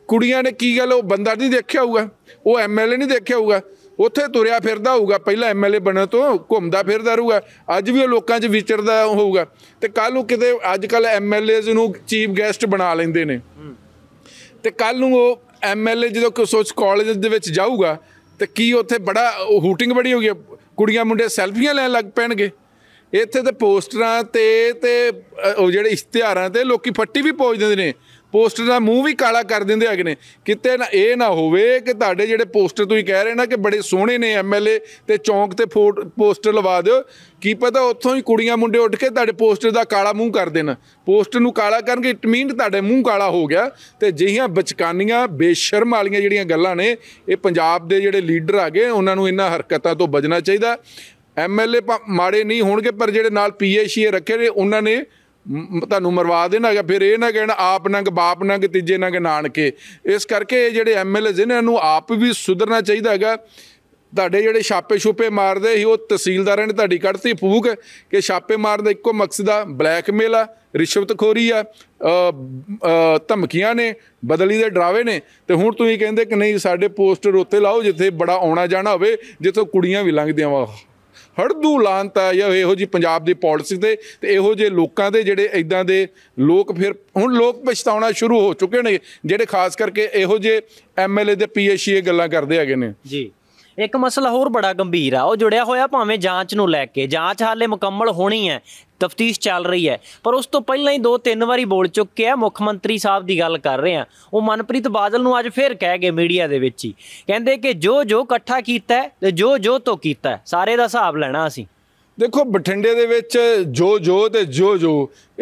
ਕੁੜੀਆਂ ਨੇ ਕੀ ਗੱਲ ਉਹ ਬੰਦਾ ਨਹੀਂ ਦੇਖਿਆ ਹੋਊਗਾ ਉਹ ਐਮਐਲਏ ਨਹੀਂ ਦੇਖਿਆ ਹੋਊਗਾ ਉੱਥੇ ਤੁਰਿਆ ਫਿਰਦਾ ਹੋਊਗਾ ਪਹਿਲਾਂ ਐਮਐਲਏ ਬਣਨ ਤੋਂ ਘੁੰਮਦਾ ਫਿਰਦਾ ਰਹੂਗਾ ਅੱਜ ਵੀ ਉਹ ਲੋਕਾਂ 'ਚ ਵਿਚਰਦਾ ਹੋਊਗਾ ਤੇ ਕੱਲ ਨੂੰ ਕਿਤੇ ਅੱਜ ਕੱਲ ਐਮਐਲਏਜ਼ ਨੂੰ ਚੀਫ ਗੈਸਟ ਬਣਾ ਲੈਂਦੇ ਨੇ ਤੇ ਕੱਲ ਨੂੰ ਉਹ ਐਮਐਲਏ ਜਦੋਂ ਕੋਈ ਸੋਚ ਕਾਲਜ ਦੇ ਵਿੱਚ ਜਾਊਗਾ ਤੇ ਕੀ ਉੱਥੇ ਬੜਾ ਹੂਟਿੰਗ ਬੜੀ ਹੋਗੀ ਕੁੜੀਆਂ ਮੁੰਡੇ ਸੈਲਫੀਆਂ ਲੈਣ ਲੱਗ ਪੈਣਗੇ ਇੱਥੇ ਤੇ ਪੋਸਟਰਾਂ ਤੇ ਤੇ ਉਹ ਜਿਹੜੇ ਇਸ਼ਤਿਹਾਰਾਂ ਤੇ ਲੋਕੀ ਫੱਟੀ ਵੀ ਪੋਜ ਦਿੰਦੇ ਨੇ ਪੋਸਟਰ ਦਾ ਮੂੰਹ ਵੀ ਕਾਲਾ ਕਰ ਦਿੰਦੇ ਹੈਗੇ ਨੇ ਕਿਤੇ ਨਾ ਇਹ ਨਾ ਹੋਵੇ ਕਿ ਤੁਹਾਡੇ ਜਿਹੜੇ ਪੋਸਟਰ ਤੁਸੀਂ ਕਹਿ ਰਹੇ ਨਾ ਕਿ ਬੜੇ ਸੋਹਣੇ ਨੇ ਐਮਐਲਏ ਤੇ ਚੌਂਕ ਤੇ ਪੋਸਟਰ ਲਵਾ ਦਿਓ ਕੀ ਪਤਾ ਉੱਥੋਂ ਹੀ ਕੁੜੀਆਂ ਮੁੰਡੇ ਉੱਠ ਕੇ ਤੁਹਾਡੇ ਪੋਸਟਰ ਦਾ ਕਾਲਾ ਮੂੰਹ ਕਰ ਦੇਣ ਪੋਸਟਰ ਨੂੰ ਕਾਲਾ ਕਰਨਗੇ ਇਟ ਮੀਨ ਤੁਹਾਡੇ ਮੂੰਹ ਕਾਲਾ ਹੋ ਗਿਆ ਤੇ ਜਿਹੀਆਂ ਬਚਕਾਨੀਆਂ ਬੇਸ਼ਰਮ ਵਾਲੀਆਂ ਜਿਹੜੀਆਂ ਗੱਲਾਂ ਨੇ ਇਹ ਪੰਜਾਬ ਦੇ ਜਿਹੜੇ ਲੀਡਰ ਆਗੇ ਉਹਨਾਂ ਨੂੰ ਇਹਨਾਂ ਹਰਕਤਾਂ ਤੋਂ ਬਚਣਾ ਚਾਹੀਦਾ ਐਮਐਲਏ ਮਾੜੇ ਨਹੀਂ ਹੋਣਗੇ ਪਰ ਜਿਹੜੇ ਨਾਲ ਪੀਏ ਸ਼ੀਏ ਰੱਖੇ ਨੇ ਉਹਨਾਂ ਨੇ ਤੁਹਾਨੂੰ ਮਰਵਾ ਦੇਣਾ ਜਾਂ ਫਿਰ ਇਹ ਨਾ ਕਹਿਣ ਆਪ ਨੰਗ ਬਾਪ ਨੰਗ ਤੀਜੇ ਨੰਗ ਨਾਨਕੇ ਇਸ ਕਰਕੇ ਇਹ ਜਿਹੜੇ ਐਮਐਲਏ ਜਿਨ੍ਹਾਂ ਨੂੰ ਆਪ ਵੀ ਸੁਧਰਨਾ ਚਾਹੀਦਾ ਹੈਗਾ ਤੁਹਾਡੇ ਜਿਹੜੇ ਛਾਪੇ ਛੁਪੇ ਮਾਰਦੇ ਸੀ ਉਹ ਤਹਿਸੀਲਦਾਰਾਂ ਨੇ ਤੁਹਾਡੀ ਕੱਢਤੀ ਫੂਕ ਕਿ ਛਾਪੇ ਮਾਰਨ ਦਾ ਇੱਕੋ ਮਕਸਦ ਆ ਬਲੈਕਮੇਲ ਆ ਰਿਸ਼ਵਤਖੋਰੀ ਆ ਧਮਕੀਆਂ ਨੇ ਬਦਲੀ ਦੇ ਡਰਾਵੇ ਨੇ ਤੇ ਹੁਣ ਤੁਸੀਂ ਕਹਿੰਦੇ ਕਿ ਨਹੀਂ ਸਾਡੇ ਪੋਸਟਰ ਉੱਤੇ ਲਾਓ ਜਿੱਥੇ ਬੜਾ ਆਉਣਾ ਜਾਣਾ ਹੋਵੇ ਜਿੱਥੋਂ ਕੁੜੀਆਂ ਵੀ ਲੰਘਦੀਆਂ ਵਾ ਹੜਦੂ ਲਾਂਤਾ ਜਾਂ ਇਹੋ ਜੀ ਪੰਜਾਬ ਦੀ ਪੋਲਿਸੀ ਤੇ ਤੇ ਇਹੋ ਜੇ ਲੋਕਾਂ ਦੇ ਜਿਹੜੇ ਇਦਾਂ ਦੇ ਲੋਕ ਫਿਰ ਹੁਣ ਲੋਕ ਪਛਤਾਉਣਾ ਸ਼ੁਰੂ ਹੋ ਚੁੱਕੇ ਨੇ ਜਿਹੜੇ ਖਾਸ ਕਰਕੇ ਇਹੋ ਜੇ ਐਮਐਲਏ ਦੇ ਇਹ ਗੱਲਾਂ ਕਰਦੇ ਹੈਗੇ ਨੇ ਜੀ ਇੱਕ ਮਸਲਾ ਹੋਰ ਬੜਾ ਗੰਭੀਰ ਆ ਉਹ ਜੁੜਿਆ ਹੋਇਆ ਭਾਵੇਂ ਜਾਂਚ ਨੂੰ ਲੈ ਕੇ ਜਾਂਚ ਹਾਲੇ ਮੁਕੰਮਲ ਹੋਣੀ ਹੈ ਤਫਤੀਸ਼ ਚੱਲ ਰਹੀ ਹੈ ਪਰ ਉਸ ਤੋਂ ਪਹਿਲਾਂ ਹੀ ਦੋ ਤਿੰਨ ਵਾਰੀ ਬੋਲ ਚੁੱਕੇ ਆ ਮੁੱਖ ਮੰਤਰੀ ਸਾਹਿਬ ਦੀ ਗੱਲ ਕਰ ਰਹੇ ਆ ਉਹ ਮਨਪ੍ਰੀਤ ਬਾਦਲ ਨੂੰ ਅੱਜ ਫੇਰ ਕਹਿ ਗਏ ਮੀਡੀਆ ਦੇ ਵਿੱਚ ਹੀ ਕਹਿੰਦੇ ਕਿ ਜੋ ਜੋ ਇਕੱਠਾ ਕੀਤਾ ਤੇ ਜੋ ਜੋ ਤੋਂ ਕੀਤਾ ਸਾਰੇ ਦਾ ਹਿਸਾਬ ਲੈਣਾ ਅਸੀਂ ਦੇਖੋ ਬਠਿੰਡੇ ਦੇ ਵਿੱਚ ਜੋ ਜੋ ਤੇ ਜੋ ਜੋ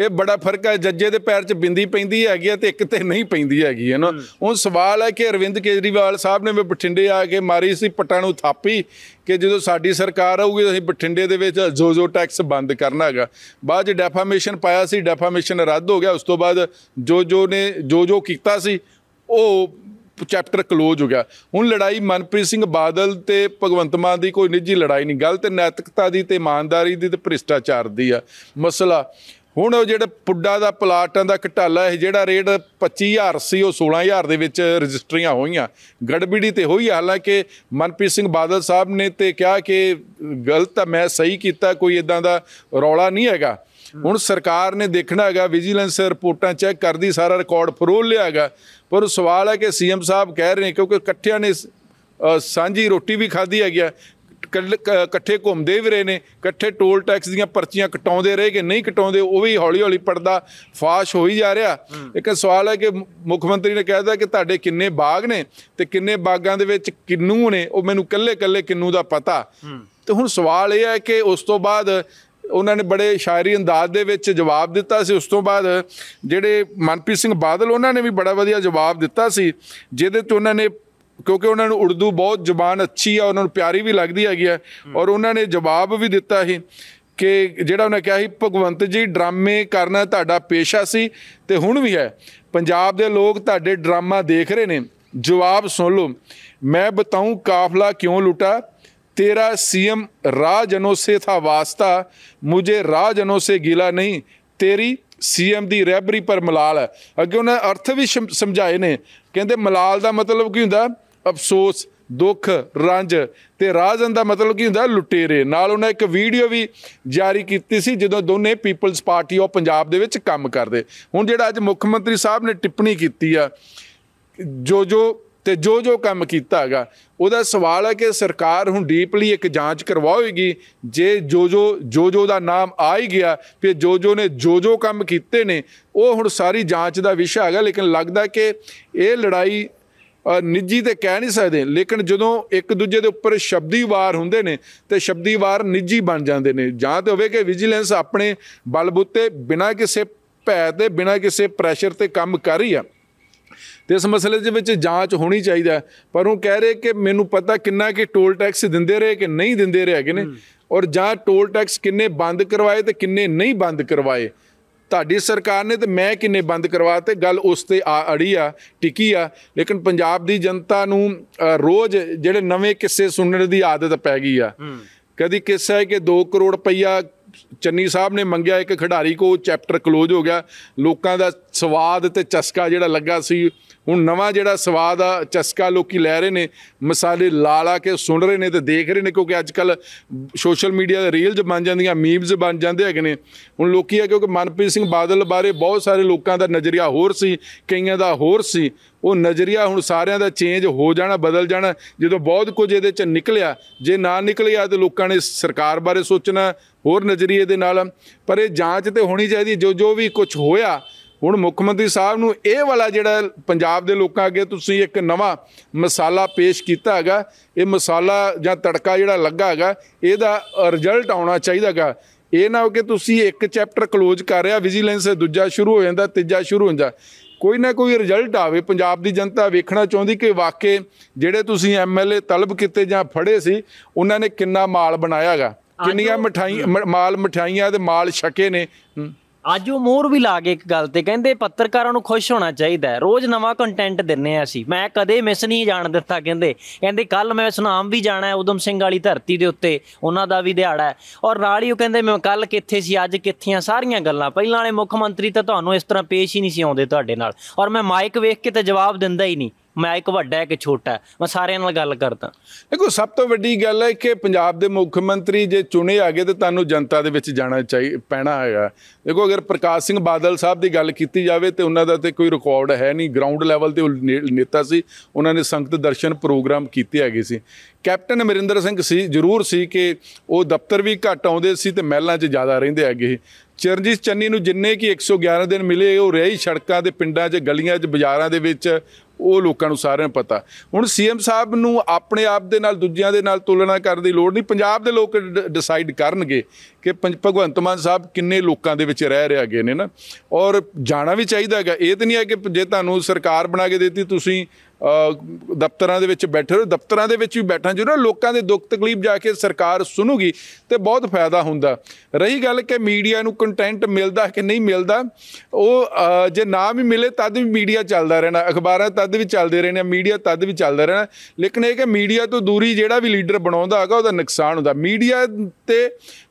ਇਹ ਬੜਾ ਫਰਕ ਹੈ ਜੱਜੇ ਦੇ ਪੈਰ 'ਚ ਬਿੰਦੀ ਪੈਂਦੀ ਹੈਗੀ ਤੇ ਇੱਕ ਤੇ ਨਹੀਂ ਪੈਂਦੀ ਹੈਗੀ ਹੈ ਨਾ ਉਹ ਸਵਾਲ ਹੈ ਕਿ ਅਰਵਿੰਦ ਕੇਜਰੀਵਾਲ ਸਾਹਿਬ ਨੇ ਵੀ ਬਠਿੰਡੇ ਆ ਕੇ ਮਾਰੀ ਸੀ ਪੱਟਾਂ ਨੂੰ ਥਾਪੀ ਕਿ ਜਦੋਂ ਸਾਡੀ ਸਰਕਾਰ ਆਊਗੀ ਅਸੀਂ ਬਠਿੰਡੇ ਦੇ ਵਿੱਚ ਜੋ ਜੋ ਟੈਕਸ ਬੰਦ ਕਰਨਾ ਹੈਗਾ ਬਾਅਦ 'ਚ ਡੈਫਾਮੇਸ਼ਨ ਪਾਇਆ ਸੀ ਡੈਫਾਮੇਸ਼ਨ ਰੱਦ ਹੋ ਗਿਆ ਉਸ ਤੋਂ ਬਾਅਦ ਜੋ ਜੋ ਨੇ ਜੋ ਜੋ ਕੀਤਾ ਸੀ ਉਹ ਚੈਪਟਰ ক্লোਜ਼ ਹੋ ਗਿਆ ਹੁਣ ਲੜਾਈ ਮਨਪ੍ਰੀਤ ਸਿੰਘ ਬਾਦਲ ਤੇ ਭਗਵੰਤ ਮਾਨ ਦੀ ਕੋਈ ਨਿੱਜੀ ਲੜਾਈ ਨਹੀਂ ਗੱਲ ਤੇ ਨੈਤਿਕਤਾ ਦੀ ਤੇ ਇਮਾਨਦਾਰੀ ਦੀ ਤੇ ਭ੍ਰਿਸ਼ਟਾਚਾਰ ਦੀ ਆ ਮਸਲਾ ਹੁਣ ਉਹ ਜਿਹੜਾ ਪੁੱਡਾ ਦਾ ਪਲਾਟਾਂ ਦਾ ਘਟਾਲਾ ਇਹ ਜਿਹੜਾ ਰੇਟ 25000 ਸੀ ਉਹ 16000 ਦੇ ਵਿੱਚ ਰਜਿਸਟਰੀਆਂ ਹੋਈਆਂ ਗੜਬੜੀ ਤੇ ਹੋਈ ਹਾਲਾਂਕਿ ਮਨਪ੍ਰੀਤ ਸਿੰਘ ਬਾਦਲ ਸਾਹਿਬ ਨੇ ਤੇ ਕਿਹਾ ਕਿ ਗਲਤ ਆ ਮੈਂ ਸਹੀ ਕੀਤਾ ਕੋਈ ਇਦਾਂ ਦਾ ਰੌਲਾ ਨਹੀਂ ਹੈਗਾ ਹੁਣ ਸਰਕਾਰ ਨੇ ਦੇਖਣਾ ਹੈਗਾ ਵਿਜੀਲੈਂਸ ਰਿਪੋਰਟਾਂ ਚੈੱਕ ਕਰਦੀ ਸਾਰਾ ਰਿਕਾਰਡ ਫਰੋਲ ਲਿਆ ਹੈਗਾ ਪਰ ਸਵਾਲ ਹੈ ਕਿ ਸੀਐਮ ਸਾਹਿਬ ਕਹਿ ਰਹੇ ਨੇ ਕਿਉਂਕਿ ਇਕੱਠਿਆਂ ਨੇ ਸਾਂਝੀ ਰੋਟੀ ਵੀ ਖਾਧੀ ਹੈਗੀ ਆ ਇਕੱਠੇ ਘੁੰਮਦੇ ਵੀ ਰਹੇ ਨੇ ਇਕੱਠੇ ਟੋਲ ਟੈਕਸ ਦੀਆਂ ਪਰਚੀਆਂ ਕਟਾਉਂਦੇ ਰਹੇ ਕਿ ਨਹੀਂ ਕਟਾਉਂਦੇ ਉਹ ਵੀ ਹੌਲੀ ਹੌਲੀ ਪੜਦਾ ਫਾਸ਼ ਹੋਈ ਜਾ ਰਿਹਾ ਇੱਕ ਸਵਾਲ ਹੈ ਕਿ ਮੁੱਖ ਮੰਤਰੀ ਨੇ ਕਹਿਦਾ ਕਿ ਤੁਹਾਡੇ ਕਿੰਨੇ ਬਾਗ ਨੇ ਤੇ ਕਿੰਨੇ ਬਾਗਾਂ ਦੇ ਵਿੱਚ ਕਿੰਨੂ ਨੇ ਉਹ ਮੈਨੂੰ ਕੱਲੇ ਕੱਲੇ ਕਿੰਨੂ ਦਾ ਪਤਾ ਤੇ ਹੁਣ ਸਵਾਲ ਇਹ ਹੈ ਕਿ ਉਸ ਤੋਂ ਬਾਅਦ ਉਹਨਾਂ ਨੇ ਬੜੇ ਸ਼ਾਇਰੀ ਅੰਦਾਜ਼ ਦੇ ਵਿੱਚ ਜਵਾਬ ਦਿੱਤਾ ਸੀ ਉਸ ਤੋਂ ਬਾਅਦ ਜਿਹੜੇ ਮਨਪ੍ਰੀਤ ਸਿੰਘ ਬਾਦਲ ਉਹਨਾਂ ਨੇ ਵੀ ਬੜਾ ਵਧੀਆ ਜਵਾਬ ਦਿੱਤਾ ਸੀ ਜਿਹਦੇ ਤੇ ਉਹਨਾਂ ਨੇ ਕਿਉਂਕਿ ਉਹਨਾਂ ਨੂੰ ਉਰਦੂ ਬਹੁਤ ਜ਼ੁਬਾਨ ਅੱਛੀ ਆ ਉਹਨਾਂ ਨੂੰ ਪਿਆਰੀ ਵੀ ਲੱਗਦੀ ਹੈਗੀ ਆ ਔਰ ਉਹਨਾਂ ਨੇ ਜਵਾਬ ਵੀ ਦਿੱਤਾ ਸੀ ਕਿ ਜਿਹੜਾ ਉਹਨੇ ਕਿਹਾ ਸੀ ਭਗਵੰਤ ਜੀ ਡਰਾਮੇ ਕਰਨਾ ਤੁਹਾਡਾ ਪੇਸ਼ਾ ਸੀ ਤੇ ਹੁਣ ਵੀ ਹੈ ਪੰਜਾਬ ਦੇ ਲੋਕ ਤੁਹਾਡੇ ਡਰਾਮਾ ਦੇਖ ਰਹੇ ਨੇ ਜਵਾਬ ਸੁਣ ਲਓ ਮੈਂ ਬਤਾਉਂ ਕਾਫਲਾ ਕਿਉਂ ਲੁੱਟਾ ਤੇਰਾ ਸੀਐਮ ਰਾਜਨੋ ਸੇ था ਵਾਸਤਾ मुझे ਰਾਜਨੋ ਸੇ ਗਿਲਾ ਨਹੀਂ ਤੇਰੀ ਸੀਐਮ ਦੀ ਰੈਬਰੀ ਪਰ ਮਲਾਲ ਹੈ ਅੱਗੇ ਉਹਨੇ ਅਰਥ ਵੀ ਸਮਝਾਏ ਨੇ ਕਹਿੰਦੇ ਮਲਾਲ ਦਾ ਮਤਲਬ ਕੀ ਹੁੰਦਾ ਅਫਸੋਸ ਦੁੱਖ ਰੰਜ ਤੇ ਰਾਜਨ ਦਾ ਮਤਲਬ ਕੀ ਹੁੰਦਾ ਲੁਟੇਰੇ ਨਾਲ ਉਹਨੇ ਇੱਕ ਵੀਡੀਓ ਵੀ ਜਾਰੀ ਕੀਤੀ ਸੀ ਜਦੋਂ ਦੋਨੇ ਪੀਪਲਸ ਪਾਰਟੀ ਆਫ ਪੰਜਾਬ ਦੇ ਵਿੱਚ ਕੰਮ ਕਰਦੇ ਹੁਣ ਜਿਹੜਾ ਅੱਜ ਮੁੱਖ ਮੰਤਰੀ ਸਾਹਿਬ ਨੇ ਟਿੱਪਣੀ ਕੀਤੀ ਆ ਜੋ ਜੋ ਤੇ ਜੋ ਜੋ ਕੰਮ ਕੀਤਾ ਹੈਗਾ ਉਹਦਾ ਸਵਾਲ ਹੈ ਕਿ ਸਰਕਾਰ ਹੁਣ ਡੀਪਲੀ ਇੱਕ ਜਾਂਚ ਕਰਵਾਏਗੀ ਜੇ ਜੋ ਜੋ ਜੋ ਜੋ ਦਾ ਨਾਮ ਆ ਹੀ ਗਿਆ ਫਿਰ ਜੋ ਜੋ ਨੇ ਜੋ ਜੋ ਕੰਮ ਕੀਤੇ ਨੇ ਉਹ ਹੁਣ ਸਾਰੀ ਜਾਂਚ ਦਾ ਵਿਸ਼ਾ ਹੈਗਾ ਲੇਕਿਨ ਲੱਗਦਾ ਕਿ ਇਹ ਲੜਾਈ ਨਿੱਜੀ ਤੇ ਕਹਿ ਨਹੀਂ ਸਕਦੇ ਲੇਕਿਨ ਜਦੋਂ ਇੱਕ ਦੂਜੇ ਦੇ ਉੱਪਰ ਸ਼ਬਦੀ ਵਾਰ ਹੁੰਦੇ ਨੇ ਤੇ ਸ਼ਬਦੀ ਵਾਰ ਨਿੱਜੀ ਬਣ ਜਾਂਦੇ ਨੇ ਜਾਂ ਤੇ ਹੋਵੇ ਕਿ ਵਿਜੀਲੈਂਸ ਆਪਣੇ ਬਲਬੁੱਤੇ ਬਿਨਾਂ ਕਿਸੇ ਭੈ ਤੇ ਬਿਨਾਂ ਕਿਸੇ ਪ੍ਰੈਸ਼ਰ ਤੇ ਕੰਮ ਕਰ ਰਹੀ ਆ ਤੇ ਇਸ ਮਸਲੇ ਦੇ ਵਿੱਚ ਜਾਂਚ ਹੋਣੀ ਚਾਹੀਦਾ ਪਰ ਉਹ ਕਹਿ ਰਹੇ ਕਿ ਮੈਨੂੰ ਪਤਾ ਕਿੰਨਾ ਕਿ ਟੋਲ ਟੈਕਸ ਦਿੰਦੇ ਰਹੇ ਕਿ ਨਹੀਂ ਦਿੰਦੇ ਰਹੇ ਹੈਗੇ ਨੇ ਔਰ ਜਾਂ ਟੋਲ ਟੈਕਸ ਕਿੰਨੇ ਬੰਦ ਕਰਵਾਏ ਤੇ ਕਿੰਨੇ ਨਹੀਂ ਬੰਦ ਕਰਵਾਏ ਤੁਹਾਡੀ ਸਰਕਾਰ ਨੇ ਤੇ ਮੈਂ ਕਿੰਨੇ ਬੰਦ ਕਰਵਾਤੇ ਗੱਲ ਉਸ ਤੇ ਆ ਅੜੀ ਆ ਟਿੱਕੀ ਆ ਲੇਕਿਨ ਪੰਜਾਬ ਦੀ ਜਨਤਾ ਨੂੰ ਰੋਜ਼ ਜਿਹੜੇ ਨਵੇਂ ਕਿੱਸੇ ਸੁਣਨ ਦੀ ਆਦਤ ਪੈ ਗਈ ਆ ਕਦੀ ਕਿੱਸਾ ਹੈ ਕਿ 2 ਕਰੋੜ ਰੁਪਈਆ ਚੰਨੀ ਸਾਹਿਬ ਨੇ ਮੰਗਿਆ ਇੱਕ ਖਿਡਾਰੀ ਕੋ ਚੈਪਟਰ ক্লোਜ਼ ਹੋ ਗਿਆ ਲੋਕਾਂ ਦਾ ਸਵਾਦ ਤੇ ਚਸਕਾ ਜਿਹੜਾ ਲੱਗਾ ਸੀ ਹੁਣ ਨਵਾਂ ਜਿਹੜਾ ਸਵਾਦ ਆ ਚਸਕਾ ਲੋਕੀ ਲੈ ਰਹੇ ਨੇ ਮਸਾਲੇ ਲਾਲਾ ਕੇ ਸੁਣ ਰਹੇ ਨੇ ਤੇ ਦੇਖ ਰਹੇ ਨੇ ਕਿਉਂਕਿ ਅੱਜ ਕੱਲ ਸੋਸ਼ਲ ਮੀਡੀਆ ਦੇ ਰੀਲਸ ਬਣ ਜਾਂਦੀਆਂ ਮੀਮਸ ਬਣ ਜਾਂਦੇ ਹੈਗੇ ਨੇ ਹੁਣ ਲੋਕੀ ਆ ਕਿਉਂਕਿ ਮਨਪ੍ਰੀਤ ਸਿੰਘ ਬਾਦਲ ਬਾਰੇ ਬਹੁਤ ਸਾਰੇ ਲੋਕਾਂ ਦਾ ਨਜ਼ਰੀਆ ਹੋਰ ਸੀ ਕਈਆਂ ਦਾ ਹੋਰ ਸੀ ਉਹ ਨਜ਼ਰੀਆ ਹੁਣ ਸਾਰਿਆਂ ਦਾ ਚੇਂਜ ਹੋ ਜਾਣਾ ਬਦਲ ਜਾਣਾ ਜਦੋਂ ਬਹੁਤ ਕੁਝ ਇਹਦੇ ਚ ਨਿਕਲਿਆ ਜੇ ਨਾ ਨਿਕਲਿਆ ਤੇ ਲੋਕਾਂ ਨੇ ਸਰਕਾਰ ਬਾਰੇ ਸੋਚਣਾ ਹੋਰ ਨਜ਼ਰੀਏ ਦੇ ਨਾਲ ਪਰ ਇਹ ਜਾਂਚ ਤੇ ਹੋਣੀ ਚਾਹੀਦੀ ਜੋ ਜੋ ਵੀ ਕੁਝ ਹੋਇਆ ਹੁਣ ਮੁੱਖ ਮੰਤਰੀ ਸਾਹਿਬ ਨੂੰ ਇਹ ਵਾਲਾ ਜਿਹੜਾ ਪੰਜਾਬ ਦੇ ਲੋਕਾਂ ਅੱਗੇ ਤੁਸੀਂ ਇੱਕ ਨਵਾਂ ਮਸਾਲਾ ਪੇਸ਼ ਕੀਤਾ ਹੈਗਾ ਇਹ ਮਸਾਲਾ ਜਾਂ ਤੜਕਾ ਜਿਹੜਾ ਲੱਗਾ ਹੈਗਾ ਇਹਦਾ ਰਿਜ਼ਲਟ ਆਉਣਾ ਚਾਹੀਦਾ ਹੈਗਾ ਇਹ ਨਾ ਹੋ ਕਿ ਤੁਸੀਂ ਇੱਕ ਚੈਪਟਰ ਕਲੋਜ਼ ਕਰ ਰਿਹਾ ਵਿਜੀਲੈਂਸ ਦੂਜਾ ਸ਼ੁਰੂ ਹੋ ਜਾਂਦਾ ਤੀਜਾ ਸ਼ੁਰੂ ਹੋ ਜਾਂਦਾ ਕੋਈ ਨਾ ਕੋਈ ਰਿਜ਼ਲਟ ਆਵੇ ਪੰਜਾਬ ਦੀ ਜਨਤਾ ਵੇਖਣਾ ਚਾਹੁੰਦੀ ਕਿ ਵਾਕਏ ਜਿਹੜੇ ਤੁਸੀਂ ਐਮਐਲਏ ਤਲਬ ਕੀਤੇ ਜਾਂ ਫੜੇ ਸੀ ਉਹਨਾਂ ਨੇ ਕਿੰਨਾ ਮਾਲ ਬਣਾਇਆਗਾ ਕਿੰਨੀਆਂ ਮਠਾਈਆਂ ਮਾਲ ਮਠਾਈਆਂ ਤੇ ਮਾਲ ਛਕੇ ਨੇ ਅੱਜ ਉਹ ਮੋਹਰ ਵੀ ਲਾ ਕੇ ਇੱਕ ਗੱਲ ਤੇ ਕਹਿੰਦੇ ਪੱਤਰਕਾਰਾਂ ਨੂੰ ਖੁਸ਼ ਹੋਣਾ ਚਾਹੀਦਾ ਰੋਜ਼ ਨਵਾਂ ਕੰਟੈਂਟ ਦਿੰਨੇ ਆ ਅਸੀਂ ਮੈਂ ਕਦੇ ਮਿਸ ਨਹੀਂ ਜਾਣ ਦਿੱਤਾ ਕਹਿੰਦੇ ਕਹਿੰਦੇ ਕੱਲ ਮੈਂ ਸੁਨਾਮ ਵੀ ਜਾਣਾ ਉਦਮ ਸਿੰਘ ਵਾਲੀ ਧਰਤੀ ਦੇ ਉੱਤੇ ਉਹਨਾਂ ਦਾ ਵੀ ਦਿਹਾੜਾ ਔਰ ਨਾਲ ਹੀ ਉਹ ਕਹਿੰਦੇ ਮੈਂ ਕੱਲ ਕਿੱਥੇ ਸੀ ਅੱਜ ਕਿੱਥੇ ਆ ਸਾਰੀਆਂ ਗੱਲਾਂ ਪਹਿਲਾਂ ਵਾਲੇ ਮੁੱਖ ਮੰਤਰੀ ਤਾਂ ਤੁਹਾਨੂੰ ਇਸ ਤਰ੍ਹਾਂ ਪੇਸ਼ ਹੀ ਨਹੀਂ ਸੀ ਆਉਂਦੇ ਤੁਹਾਡੇ ਨਾਲ ਔਰ ਮੈਂ ਮਾਈਕ ਵੇਖ ਕੇ ਤਾਂ ਜਵਾਬ ਦਿੰਦਾ ਹੀ ਨਹੀਂ ਮੈਂ ਇੱਕ ਵੱਡਾ ਕਿ ਛੋਟਾ ਮੈਂ ਸਾਰਿਆਂ ਨਾਲ ਗੱਲ ਕਰਦਾ ਦੇਖੋ ਸਭ ਤੋਂ ਵੱਡੀ ਗੱਲ ਹੈ ਕਿ ਪੰਜਾਬ ਦੇ ਮੁੱਖ ਮੰਤਰੀ ਜੇ ਚੁਣੇ ਆਗੇ ਤੇ ਤੁਹਾਨੂੰ ਜਨਤਾ ਦੇ ਵਿੱਚ ਜਾਣਾ ਚਾਹੀ ਪੈਣਾ ਹੈਗਾ ਦੇਖੋ ਅਗਰ ਪ੍ਰਕਾਸ਼ ਸਿੰਘ ਬਾਦਲ ਸਾਹਿਬ ਦੀ ਗੱਲ ਕੀਤੀ ਜਾਵੇ ਤੇ ਉਹਨਾਂ ਦਾ ਤੇ ਕੋਈ ਰਿਕਾਰਡ ਹੈ ਨਹੀਂ ਗਰਾਊਂਡ ਲੈਵਲ ਤੇ ਨੇਤਾ ਸੀ ਉਹਨਾਂ ਨੇ ਸੰਗਤ ਦਰਸ਼ਨ ਪ੍ਰੋਗਰਾਮ ਕੀਤੇ ਹੈਗੇ ਸੀ ਕੈਪਟਨ ਅਮਰਿੰਦਰ ਸਿੰਘ ਸੀ ਜ਼ਰੂਰ ਸੀ ਕਿ ਉਹ ਦਫ਼ਤਰ ਵੀ ਘੱਟ ਆਉਂਦੇ ਸੀ ਤੇ ਮਹਿਲਾਂ 'ਚ ਜ਼ਿਆਦਾ ਰਹਿੰਦੇ ਹੈਗੇ ਚਰਨਜੀਤ ਚੰਨੀ ਨੂੰ ਜਿੰਨੇ ਕੀ 111 ਦਿਨ ਮਿਲੇ ਉਹ ਰਹੀ ਸੜਕਾਂ ਦੇ ਪਿੰਡਾਂ 'ਚ ਗਲੀਆਂ 'ਚ ਬਾਜ਼ਾਰਾਂ ਦੇ ਵਿੱਚ ਉਹ ਲੋਕਾਂ ਨੂੰ ਸਾਰਿਆਂ ਨੂੰ ਪਤਾ ਹੁਣ ਸੀਐਮ ਸਾਹਿਬ ਨੂੰ ਆਪਣੇ ਆਪ ਦੇ ਨਾਲ ਦੂਜਿਆਂ ਦੇ ਨਾਲ ਤੁਲਨਾ ਕਰਨ ਦੀ ਲੋੜ ਨਹੀਂ ਪੰਜਾਬ ਦੇ ਲੋਕ ਡਿਸਾਈਡ ਕਰਨਗੇ ਕਿ ਭਗਵੰਤ ਮਾਨ ਸਾਹਿਬ ਕਿੰਨੇ ਲੋਕਾਂ ਦੇ ਵਿੱਚ ਰਹਿ ਰਿਹਾ ਗਏ ਨੇ ਨਾ ਔਰ ਜਾਣਾ ਵੀ ਚਾਹੀਦਾ ਹੈਗਾ ਇਹ ਤਾਂ ਨਹੀਂ ਹੈ ਕਿ ਜੇ ਤੁਹਾਨੂੰ ਸਰਕਾਰ ਬਣਾ ਕੇ ਦਿੱਤੀ ਤੁਸੀਂ ਦਫ਼ਤਰਾਂ ਦੇ ਵਿੱਚ ਬੈਠੇ ਰਹੋ ਦਫ਼ਤਰਾਂ ਦੇ ਵਿੱਚ ਵੀ ਬੈਠਾਂ ਜਰੂਰ ਲੋਕਾਂ ਦੇ ਦੁੱਖ ਤਕਲੀਫ ਜਾ ਕੇ ਸਰਕਾਰ ਸੁਣੂਗੀ ਤੇ ਬਹੁਤ ਫਾਇਦਾ ਹੁੰਦਾ ਰਹੀ ਗੱਲ ਕਿ ਮੀਡੀਆ ਨੂੰ ਕੰਟੈਂਟ ਮਿਲਦਾ ਕਿ ਨਹੀਂ ਮਿਲਦਾ ਉਹ ਜੇ ਨਾ ਵੀ ਮਿਲੇ ਤਦ ਵੀ ਮੀਡੀਆ ਚੱਲਦਾ ਰਹਿਣਾ ਅਖਬਾਰਾਂ ਤਦ ਵੀ ਚੱਲਦੇ ਰਹਿਣਾ ਮੀਡੀਆ ਤਦ ਵੀ ਚੱਲਦਾ ਰਹਿਣਾ ਲੇਕਿਨ ਇਹ ਕਿ ਮੀਡੀਆ ਤੋਂ ਦੂਰੀ ਜਿਹੜਾ ਵੀ ਲੀਡਰ ਬਣਾਉਂਦਾ ਹੈਗਾ ਉਹਦਾ ਨੁਕਸਾਨ ਹੁੰਦਾ ਮੀਡੀਆ ਤੇ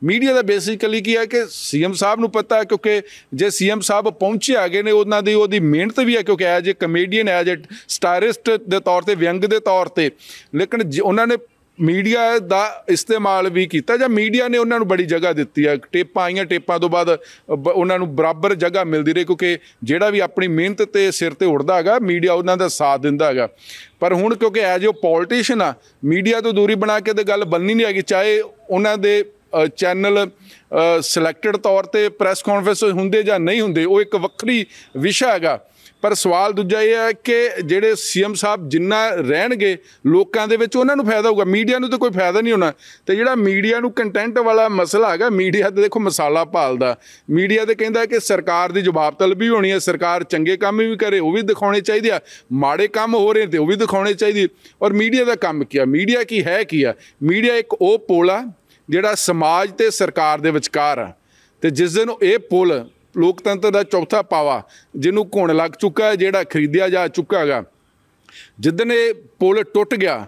ਮੀਡੀਆ ਦਾ ਬੇਸਿਕਲੀ ਕੀ ਹੈ ਕਿ ਸੀਐਮ ਸਾਹਿਬ ਨੂੰ ਪਤਾ ਹੈ ਕਿਉਂਕਿ ਜੇ ਸੀਐਮ ਸਾਹਿਬ ਪਹੁੰਚੇ ਆਗੇ ਨੇ ਉਹਨਾਂ ਦੀ ਉਹਦੀ ਮਿਹਨਤ ਵੀ ਹੈ ਕਿਉਂਕਿ as a comedian as a ਸਟਾਰਿਸ ਗਿਫਟ ਦੇ ਤੌਰ ਤੇ ਵਿਅੰਗ ਦੇ ਤੌਰ ਤੇ ਲੇਕਿਨ ਉਹਨਾਂ ਨੇ ਮੀਡੀਆ ਦਾ ਇਸਤੇਮਾਲ ਵੀ ਕੀਤਾ ਜਾਂ ਮੀਡੀਆ ਨੇ ਉਹਨਾਂ ਨੂੰ ਬੜੀ ਜਗ੍ਹਾ ਦਿੱਤੀ ਹੈ ਟੇਪਾਂ ਆਈਆਂ ਟੇਪਾਂ ਤੋਂ ਬਾਅਦ ਉਹਨਾਂ ਨੂੰ ਬਰਾਬਰ ਜਗ੍ਹਾ ਮਿਲਦੀ ਰਹੀ ਕਿਉਂਕਿ ਜਿਹੜਾ ਵੀ ਆਪਣੀ ਮਿਹਨਤ ਤੇ ਸਿਰ ਤੇ ਉੜਦਾ ਹੈਗਾ ਮੀਡੀਆ ਉਹਨਾਂ ਦਾ ਸਾਥ ਦਿੰਦਾ ਹੈਗਾ ਪਰ ਹੁਣ ਕਿਉਂਕਿ ਐਜ ਉਹ ਪੋਲਿਟਿਸ਼ੀਅਨ ਆ ਮੀਡੀਆ ਤੋਂ ਦੂਰੀ ਬਣਾ ਕੇ ਤੇ ਗੱਲ ਬੰਨੀ ਨਹੀਂ ਹੈਗੀ ਚਾਹੇ ਉਹਨਾਂ ਦੇ ਚੈਨਲ ਸਿਲੈਕਟਡ ਤੌਰ ਤੇ ਪ੍ਰੈਸ ਕਾਨਫਰੰਸ ਹੁੰਦੇ ਜਾਂ ਨਹੀਂ ਹੁੰਦੇ ਉਹ ਇੱਕ ਵੱਖਰੀ ਵਿਸ਼ਾ ਹੈਗਾ ਪਰ ਸਵਾਲ ਦੂਜਾ ਇਹ ਹੈ ਕਿ ਜਿਹੜੇ ਸੀਐਮ ਸਾਹਿਬ ਜਿੰਨਾ ਰਹਿਣਗੇ ਲੋਕਾਂ ਦੇ ਵਿੱਚ ਉਹਨਾਂ ਨੂੰ ਫਾਇਦਾ ਹੋਊਗਾ ਮੀਡੀਆ ਨੂੰ ਤਾਂ ਕੋਈ ਫਾਇਦਾ ਨਹੀਂ ਹੋਣਾ ਤੇ ਜਿਹੜਾ ਮੀਡੀਆ ਨੂੰ ਕੰਟੈਂਟ ਵਾਲਾ ਮਸਲਾ ਹੈਗਾ ਮੀਡੀਆ ਤੇ ਦੇਖੋ ਮਸਾਲਾ ਭਾਲਦਾ ਮੀਡੀਆ ਤੇ ਕਹਿੰਦਾ ਕਿ ਸਰਕਾਰ ਦੀ ਜਵਾਬ ਤਲਬੀ ਹੋਣੀ ਹੈ ਸਰਕਾਰ ਚੰਗੇ ਕੰਮ ਵੀ ਕਰੇ ਉਹ ਵੀ ਦਿਖਾਉਣੇ ਚਾਹੀਦੇ ਆ ਮਾੜੇ ਕੰਮ ਹੋ ਰਹੇ ਤੇ ਉਹ ਵੀ ਦਿਖਾਉਣੇ ਚਾਹੀਦੇ ਔਰ ਮੀਡੀਆ ਦਾ ਕੰਮ ਕੀ ਆ ਮੀਡੀਆ ਕੀ ਹੈ ਕੀ ਆ ਮੀਡੀਆ ਇੱਕ ਉਹ ਪੋਲ ਆ ਜਿਹੜਾ ਸਮਾਜ ਤੇ ਸਰਕਾਰ ਦੇ ਵਿਚਕਾਰ ਆ ਤੇ ਜਿਸ ਦਿਨ ਇਹ ਪੁਲ ਲੋਕਤੰਤਰ ਦਾ ਚੌਥਾ ਪਾਵਾ ਜਿਹਨੂੰ ਘੁਣ ਲੱਗ ਚੁੱਕਾ ਹੈ ਜਿਹੜਾ ਖਰੀਦਿਆ ਜਾ ਚੁੱਕਾ ਹੈਗਾ ਜਿੱਦਨ ਇਹ ਪੁਲ ਟੁੱਟ ਗਿਆ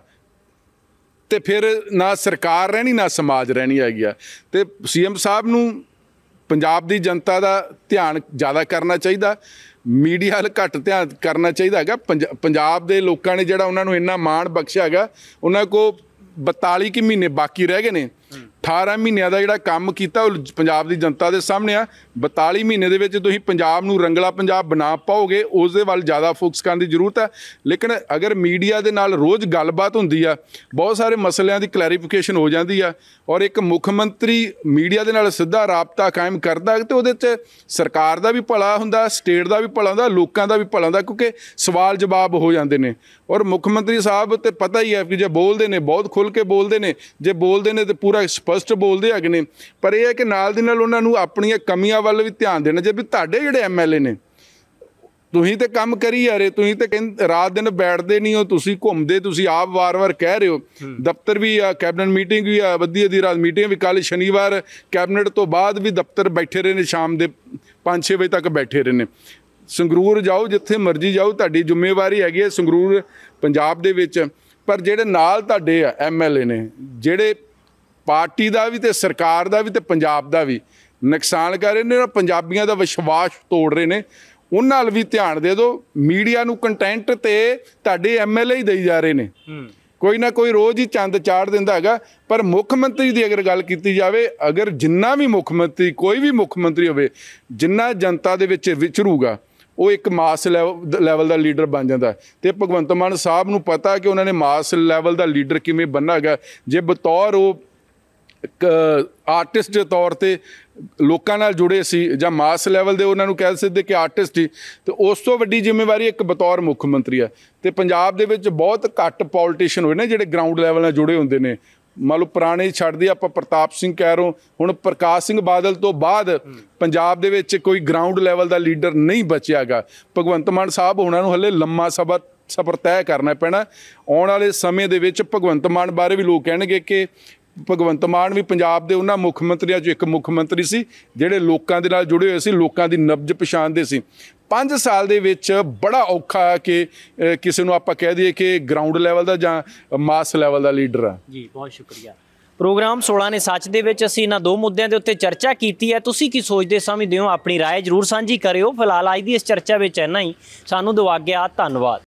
ਤੇ ਫਿਰ ਨਾ ਸਰਕਾਰ ਰਹਿਣੀ ਨਾ ਸਮਾਜ ਰਹਿਣੀ ਹੈਗੀ ਆ ਤੇ ਸੀਐਮ ਸਾਹਿਬ ਨੂੰ ਪੰਜਾਬ ਦੀ ਜਨਤਾ ਦਾ ਧਿਆਨ ਜ਼ਿਆਦਾ ਕਰਨਾ ਚਾਹੀਦਾ ਮੀਡੀਆ ਹਲ ਘੱਟ ਧਿਆਨ ਕਰਨਾ ਚਾਹੀਦਾ ਹੈਗਾ ਪੰਜਾਬ ਦੇ ਲੋਕਾਂ ਨੇ ਜਿਹੜਾ ਉਹਨਾਂ ਨੂੰ ਇੰਨਾ ਮਾਣ ਬਖਸ਼ਿਆ ਹੈਗਾ ਉਹਨਾਂ ਕੋ 42 ਕਿ ਮਹੀਨੇ ਬਾਕੀ ਰਹਿ ਗਏ ਨੇ 18 ਮਹੀਨਿਆਂ ਦਾ ਜਿਹੜਾ ਕੰਮ ਕੀਤਾ ਉਹ ਪੰਜਾਬ ਦੀ ਜਨਤਾ ਦੇ ਸਾਹਮਣੇ ਆ 42 ਮਹੀਨੇ ਦੇ ਵਿੱਚ ਤੁਸੀਂ ਪੰਜਾਬ ਨੂੰ ਰੰਗਲਾ ਪੰਜਾਬ ਬਣਾ ਪਾਓਗੇ ਉਸ ਦੇ ਵੱਲ ਜ਼ਿਆਦਾ ਫੋਕਸ ਕਰਨ ਦੀ ਜ਼ਰੂਰਤ ਹੈ ਲੇਕਿਨ ਅਗਰ ਮੀਡੀਆ ਦੇ ਨਾਲ ਰੋਜ਼ ਗੱਲਬਾਤ ਹੁੰਦੀ ਆ ਬਹੁਤ ਸਾਰੇ ਮਸਲਿਆਂ ਦੀ ਕਲੈਰੀਫਿਕੇਸ਼ਨ ਹੋ ਜਾਂਦੀ ਆ ਔਰ ਇੱਕ ਮੁੱਖ ਮੰਤਰੀ ਮੀਡੀਆ ਦੇ ਨਾਲ ਸਿੱਧਾ ਰابطਾ ਕਾਇਮ ਕਰਦਾ ਤੇ ਉਹਦੇ 'ਚ ਸਰਕਾਰ ਦਾ ਵੀ ਭਲਾ ਹੁੰਦਾ ਸਟੇਟ ਦਾ ਵੀ ਭਲਾ ਹੁੰਦਾ ਲੋਕਾਂ ਦਾ ਵੀ ਭਲਾ ਹੁੰਦਾ ਕਿਉਂਕਿ ਸਵਾਲ ਜਵਾਬ ਹੋ ਜਾਂਦੇ ਨੇ ਔਰ ਮੁੱਖ ਮੰਤਰੀ ਸਾਹਿਬ ਤੇ ਪਤਾ ਹੀ ਹੈ ਕਿ ਜੇ ਬੋਲਦੇ ਨੇ ਬਹੁਤ ਖੁੱਲ ਕੇ ਬੋਲਦੇ ਨੇ ਜੇ ਬੋਲਦੇ ਨੇ ਤੇ ਪੂਰਾ ਤਾਂ ਸਪਸ਼ਟ ਬੋਲਦੇ ਹੈਗੇ ਨੇ ਪਰ ਇਹ ਹੈ ਕਿ ਨਾਲ ਦੀ ਨਾਲ ਉਹਨਾਂ ਨੂੰ ਆਪਣੀਆਂ ਕਮੀਆਂ ਵੱਲ ਵੀ ਧਿਆਨ ਦੇਣਾ ਜੇ ਵੀ ਤੁਹਾਡੇ ਜਿਹੜੇ ਐਮਐਲਏ ਨੇ ਤੁਸੀਂ ਤੇ ਕੰਮ ਕਰੀ ਯਾਰੇ ਤੁਸੀਂ ਤੇ ਰਾਤ ਦਿਨ ਬੈਠਦੇ ਨਹੀਂ ਹੋ ਤੁਸੀਂ ਘੁੰਮਦੇ ਤੁਸੀਂ ਆਪ ਵਾਰ-ਵਾਰ ਕਹਿ ਰਹੇ ਹੋ ਦਫ਼ਤਰ ਵੀ ਆ ਕੈਬਨਟ ਮੀਟਿੰਗ ਵੀ ਆ ਵੱਧੀ ਦੀ ਰਾਤ ਮੀਟਿੰਗ ਵੀ ਕੱਲ ਸ਼ਨੀਵਾਰ ਕੈਬਨਟ ਤੋਂ ਬਾਅਦ ਵੀ ਦਫ਼ਤਰ ਬੈਠੇ ਰਹੇ ਨੇ ਸ਼ਾਮ ਦੇ 5-6 ਵਜੇ ਤੱਕ ਬੈਠੇ ਰਹੇ ਨੇ ਸੰਗਰੂਰ ਜਾਓ ਜਿੱਥੇ ਮਰਜ਼ੀ ਜਾਓ ਤੁਹਾਡੀ ਜ਼ਿੰਮੇਵਾਰੀ ਹੈਗੀ ਹੈ ਸੰਗਰੂਰ ਪੰਜਾਬ ਦੇ ਵਿੱਚ ਪਰ ਜਿਹੜੇ ਨਾਲ ਤੁਹਾਡੇ ਆ ਐਮਐਲਏ ਨੇ ਜਿਹੜੇ ਪਾਰਟੀ ਦਾ ਵੀ ਤੇ ਸਰਕਾਰ ਦਾ ਵੀ ਤੇ ਪੰਜਾਬ ਦਾ ਵੀ ਨੁਕਸਾਨ ਕਰ ਰਹੇ ਨੇ ਪੰਜਾਬੀਆਂ ਦਾ ਵਿਸ਼ਵਾਸ ਤੋੜ ਰਹੇ ਨੇ ਉਹਨਾਂ ਨਾਲ ਵੀ ਧਿਆਨ ਦੇ ਦਿਓ ਮੀਡੀਆ ਨੂੰ ਕੰਟੈਂਟ ਤੇ ਤੁਹਾਡੇ ਐਮਐਲਏ ਹੀ ਦੇਈ ਜਾ ਰਹੇ ਨੇ ਕੋਈ ਨਾ ਕੋਈ ਰੋਜ਼ ਹੀ ਚੰਦ ਚਾੜ ਦਿੰਦਾ ਹੈਗਾ ਪਰ ਮੁੱਖ ਮੰਤਰੀ ਦੀ ਅਗਰ ਗੱਲ ਕੀਤੀ ਜਾਵੇ ਅਗਰ ਜਿੰਨਾ ਵੀ ਮੁੱਖ ਮੰਤਰੀ ਕੋਈ ਵੀ ਮੁੱਖ ਮੰਤਰੀ ਹੋਵੇ ਜਿੰਨਾ ਜਨਤਾ ਦੇ ਵਿੱਚ ਵਿਚਰੂਗਾ ਉਹ ਇੱਕ ਮਾਸ ਲੈਵਲ ਦਾ ਲੀਡਰ ਬਣ ਜਾਂਦਾ ਤੇ ਭਗਵੰਤ ਮਾਨ ਸਾਹਿਬ ਨੂੰ ਪਤਾ ਕਿ ਉਹਨਾਂ ਨੇ ਮਾਸ ਲੈਵਲ ਦਾ ਲੀਡਰ ਕਿਵੇਂ ਬੰਨਾ ਜੇ ਬਤੌਰ ਉਹ ਆਰਟਿਸਟ ਦੇ ਤੌਰ ਤੇ ਲੋਕਾਂ ਨਾਲ ਜੁੜੇ ਸੀ ਜਾਂ ਮਾਸ ਲੈਵਲ ਦੇ ਉਹਨਾਂ ਨੂੰ ਕਹਿ ਸਕਦੇ ਕਿ ਆਰਟਿਸਟ ਹੀ ਤੇ ਉਸ ਤੋਂ ਵੱਡੀ ਜ਼ਿੰਮੇਵਾਰੀ ਇੱਕ ਬਤੌਰ ਮੁੱਖ ਮੰਤਰੀ ਆ ਤੇ ਪੰਜਾਬ ਦੇ ਵਿੱਚ ਬਹੁਤ ਘੱਟ ਪੋਲਿਟਿਸ਼ੀਅਨ ਹੋਏ ਨੇ ਜਿਹੜੇ ਗਰਾਊਂਡ ਲੈਵਲ ਨਾਲ ਜੁੜੇ ਹੁੰਦੇ ਨੇ ਮੰਨ ਲਓ ਪੁਰਾਣੇ ਛੱਡ ਦੀ ਆਪਾਂ ਪ੍ਰਤਾਪ ਸਿੰਘ ਕਹਿ ਹੁਣ ਪ੍ਰਕਾਸ਼ ਸਿੰਘ ਬਾਦਲ ਤੋਂ ਬਾਅਦ ਪੰਜਾਬ ਦੇ ਵਿੱਚ ਕੋਈ ਗਰਾਊਂਡ ਲੈਵਲ ਦਾ ਲੀਡਰ ਨਹੀਂ ਬਚਿਆਗਾ ਭਗਵੰਤ ਮਾਨ ਸਾਹਿਬ ਉਹਨਾਂ ਨੂੰ ਹਲੇ ਲੰਮਾ ਸਬਰ ਸਫਰ ਤੈਅ ਕਰਨਾ ਪੈਣਾ ਆਉਣ ਵਾਲੇ ਸਮੇਂ ਦੇ ਵਿੱਚ ਭਗਵੰਤ ਮਾਨ ਬਾਰੇ ਵੀ ਲੋਕ ਕਹਿਣਗੇ ਕਿ ਭਗਵੰਤ ਮਾਨ ਵੀ ਪੰਜਾਬ ਦੇ ਉਹਨਾਂ ਮੁੱਖ ਮੰਤਰੀਆਂ 'ਚੋਂ ਇੱਕ ਮੁੱਖ ਮੰਤਰੀ ਸੀ ਜਿਹੜੇ ਲੋਕਾਂ ਦੇ ਨਾਲ ਜੁੜੇ ਹੋਏ ਸੀ ਲੋਕਾਂ ਦੀ ਨਬਜ ਪਛਾਣਦੇ ਸੀ 5 ਸਾਲ ਦੇ ਵਿੱਚ ਬੜਾ ਔਖਾ ਹੈ ਕਿ ਕਿਸੇ ਨੂੰ ਆਪਾਂ ਕਹਿ ਦਈਏ ਕਿ ਗਰਾਊਂਡ ਲੈਵਲ ਦਾ ਜਾਂ ਮਾਸ ਲੈਵਲ ਦਾ ਲੀਡਰ ਹੈ ਜੀ ਬਹੁਤ ਸ਼ੁਕਰੀਆ ਪ੍ਰੋਗਰਾਮ 16 ਨੇ ਸੱਚ ਦੇ ਵਿੱਚ ਅਸੀਂ ਇਹਨਾਂ ਦੋ ਮੁੱਦਿਆਂ ਦੇ ਉੱਤੇ ਚਰਚਾ ਕੀਤੀ ਹੈ ਤੁਸੀਂ ਕੀ ਸੋਚਦੇ ਸਮਝਦੇ ਹੋ ਆਪਣੀ رائے ਜ਼ਰੂਰ ਸਾਂਝੀ ਕਰਿਓ ਫਿਲਹਾਲ ਅੱਜ ਦੀ ਇਸ ਚਰਚਾ ਵਿੱਚ ਇੰਨਾ ਹੀ ਸਾਨੂੰ ਦਿਵਾਗਿਆ ਧੰਨਵਾਦ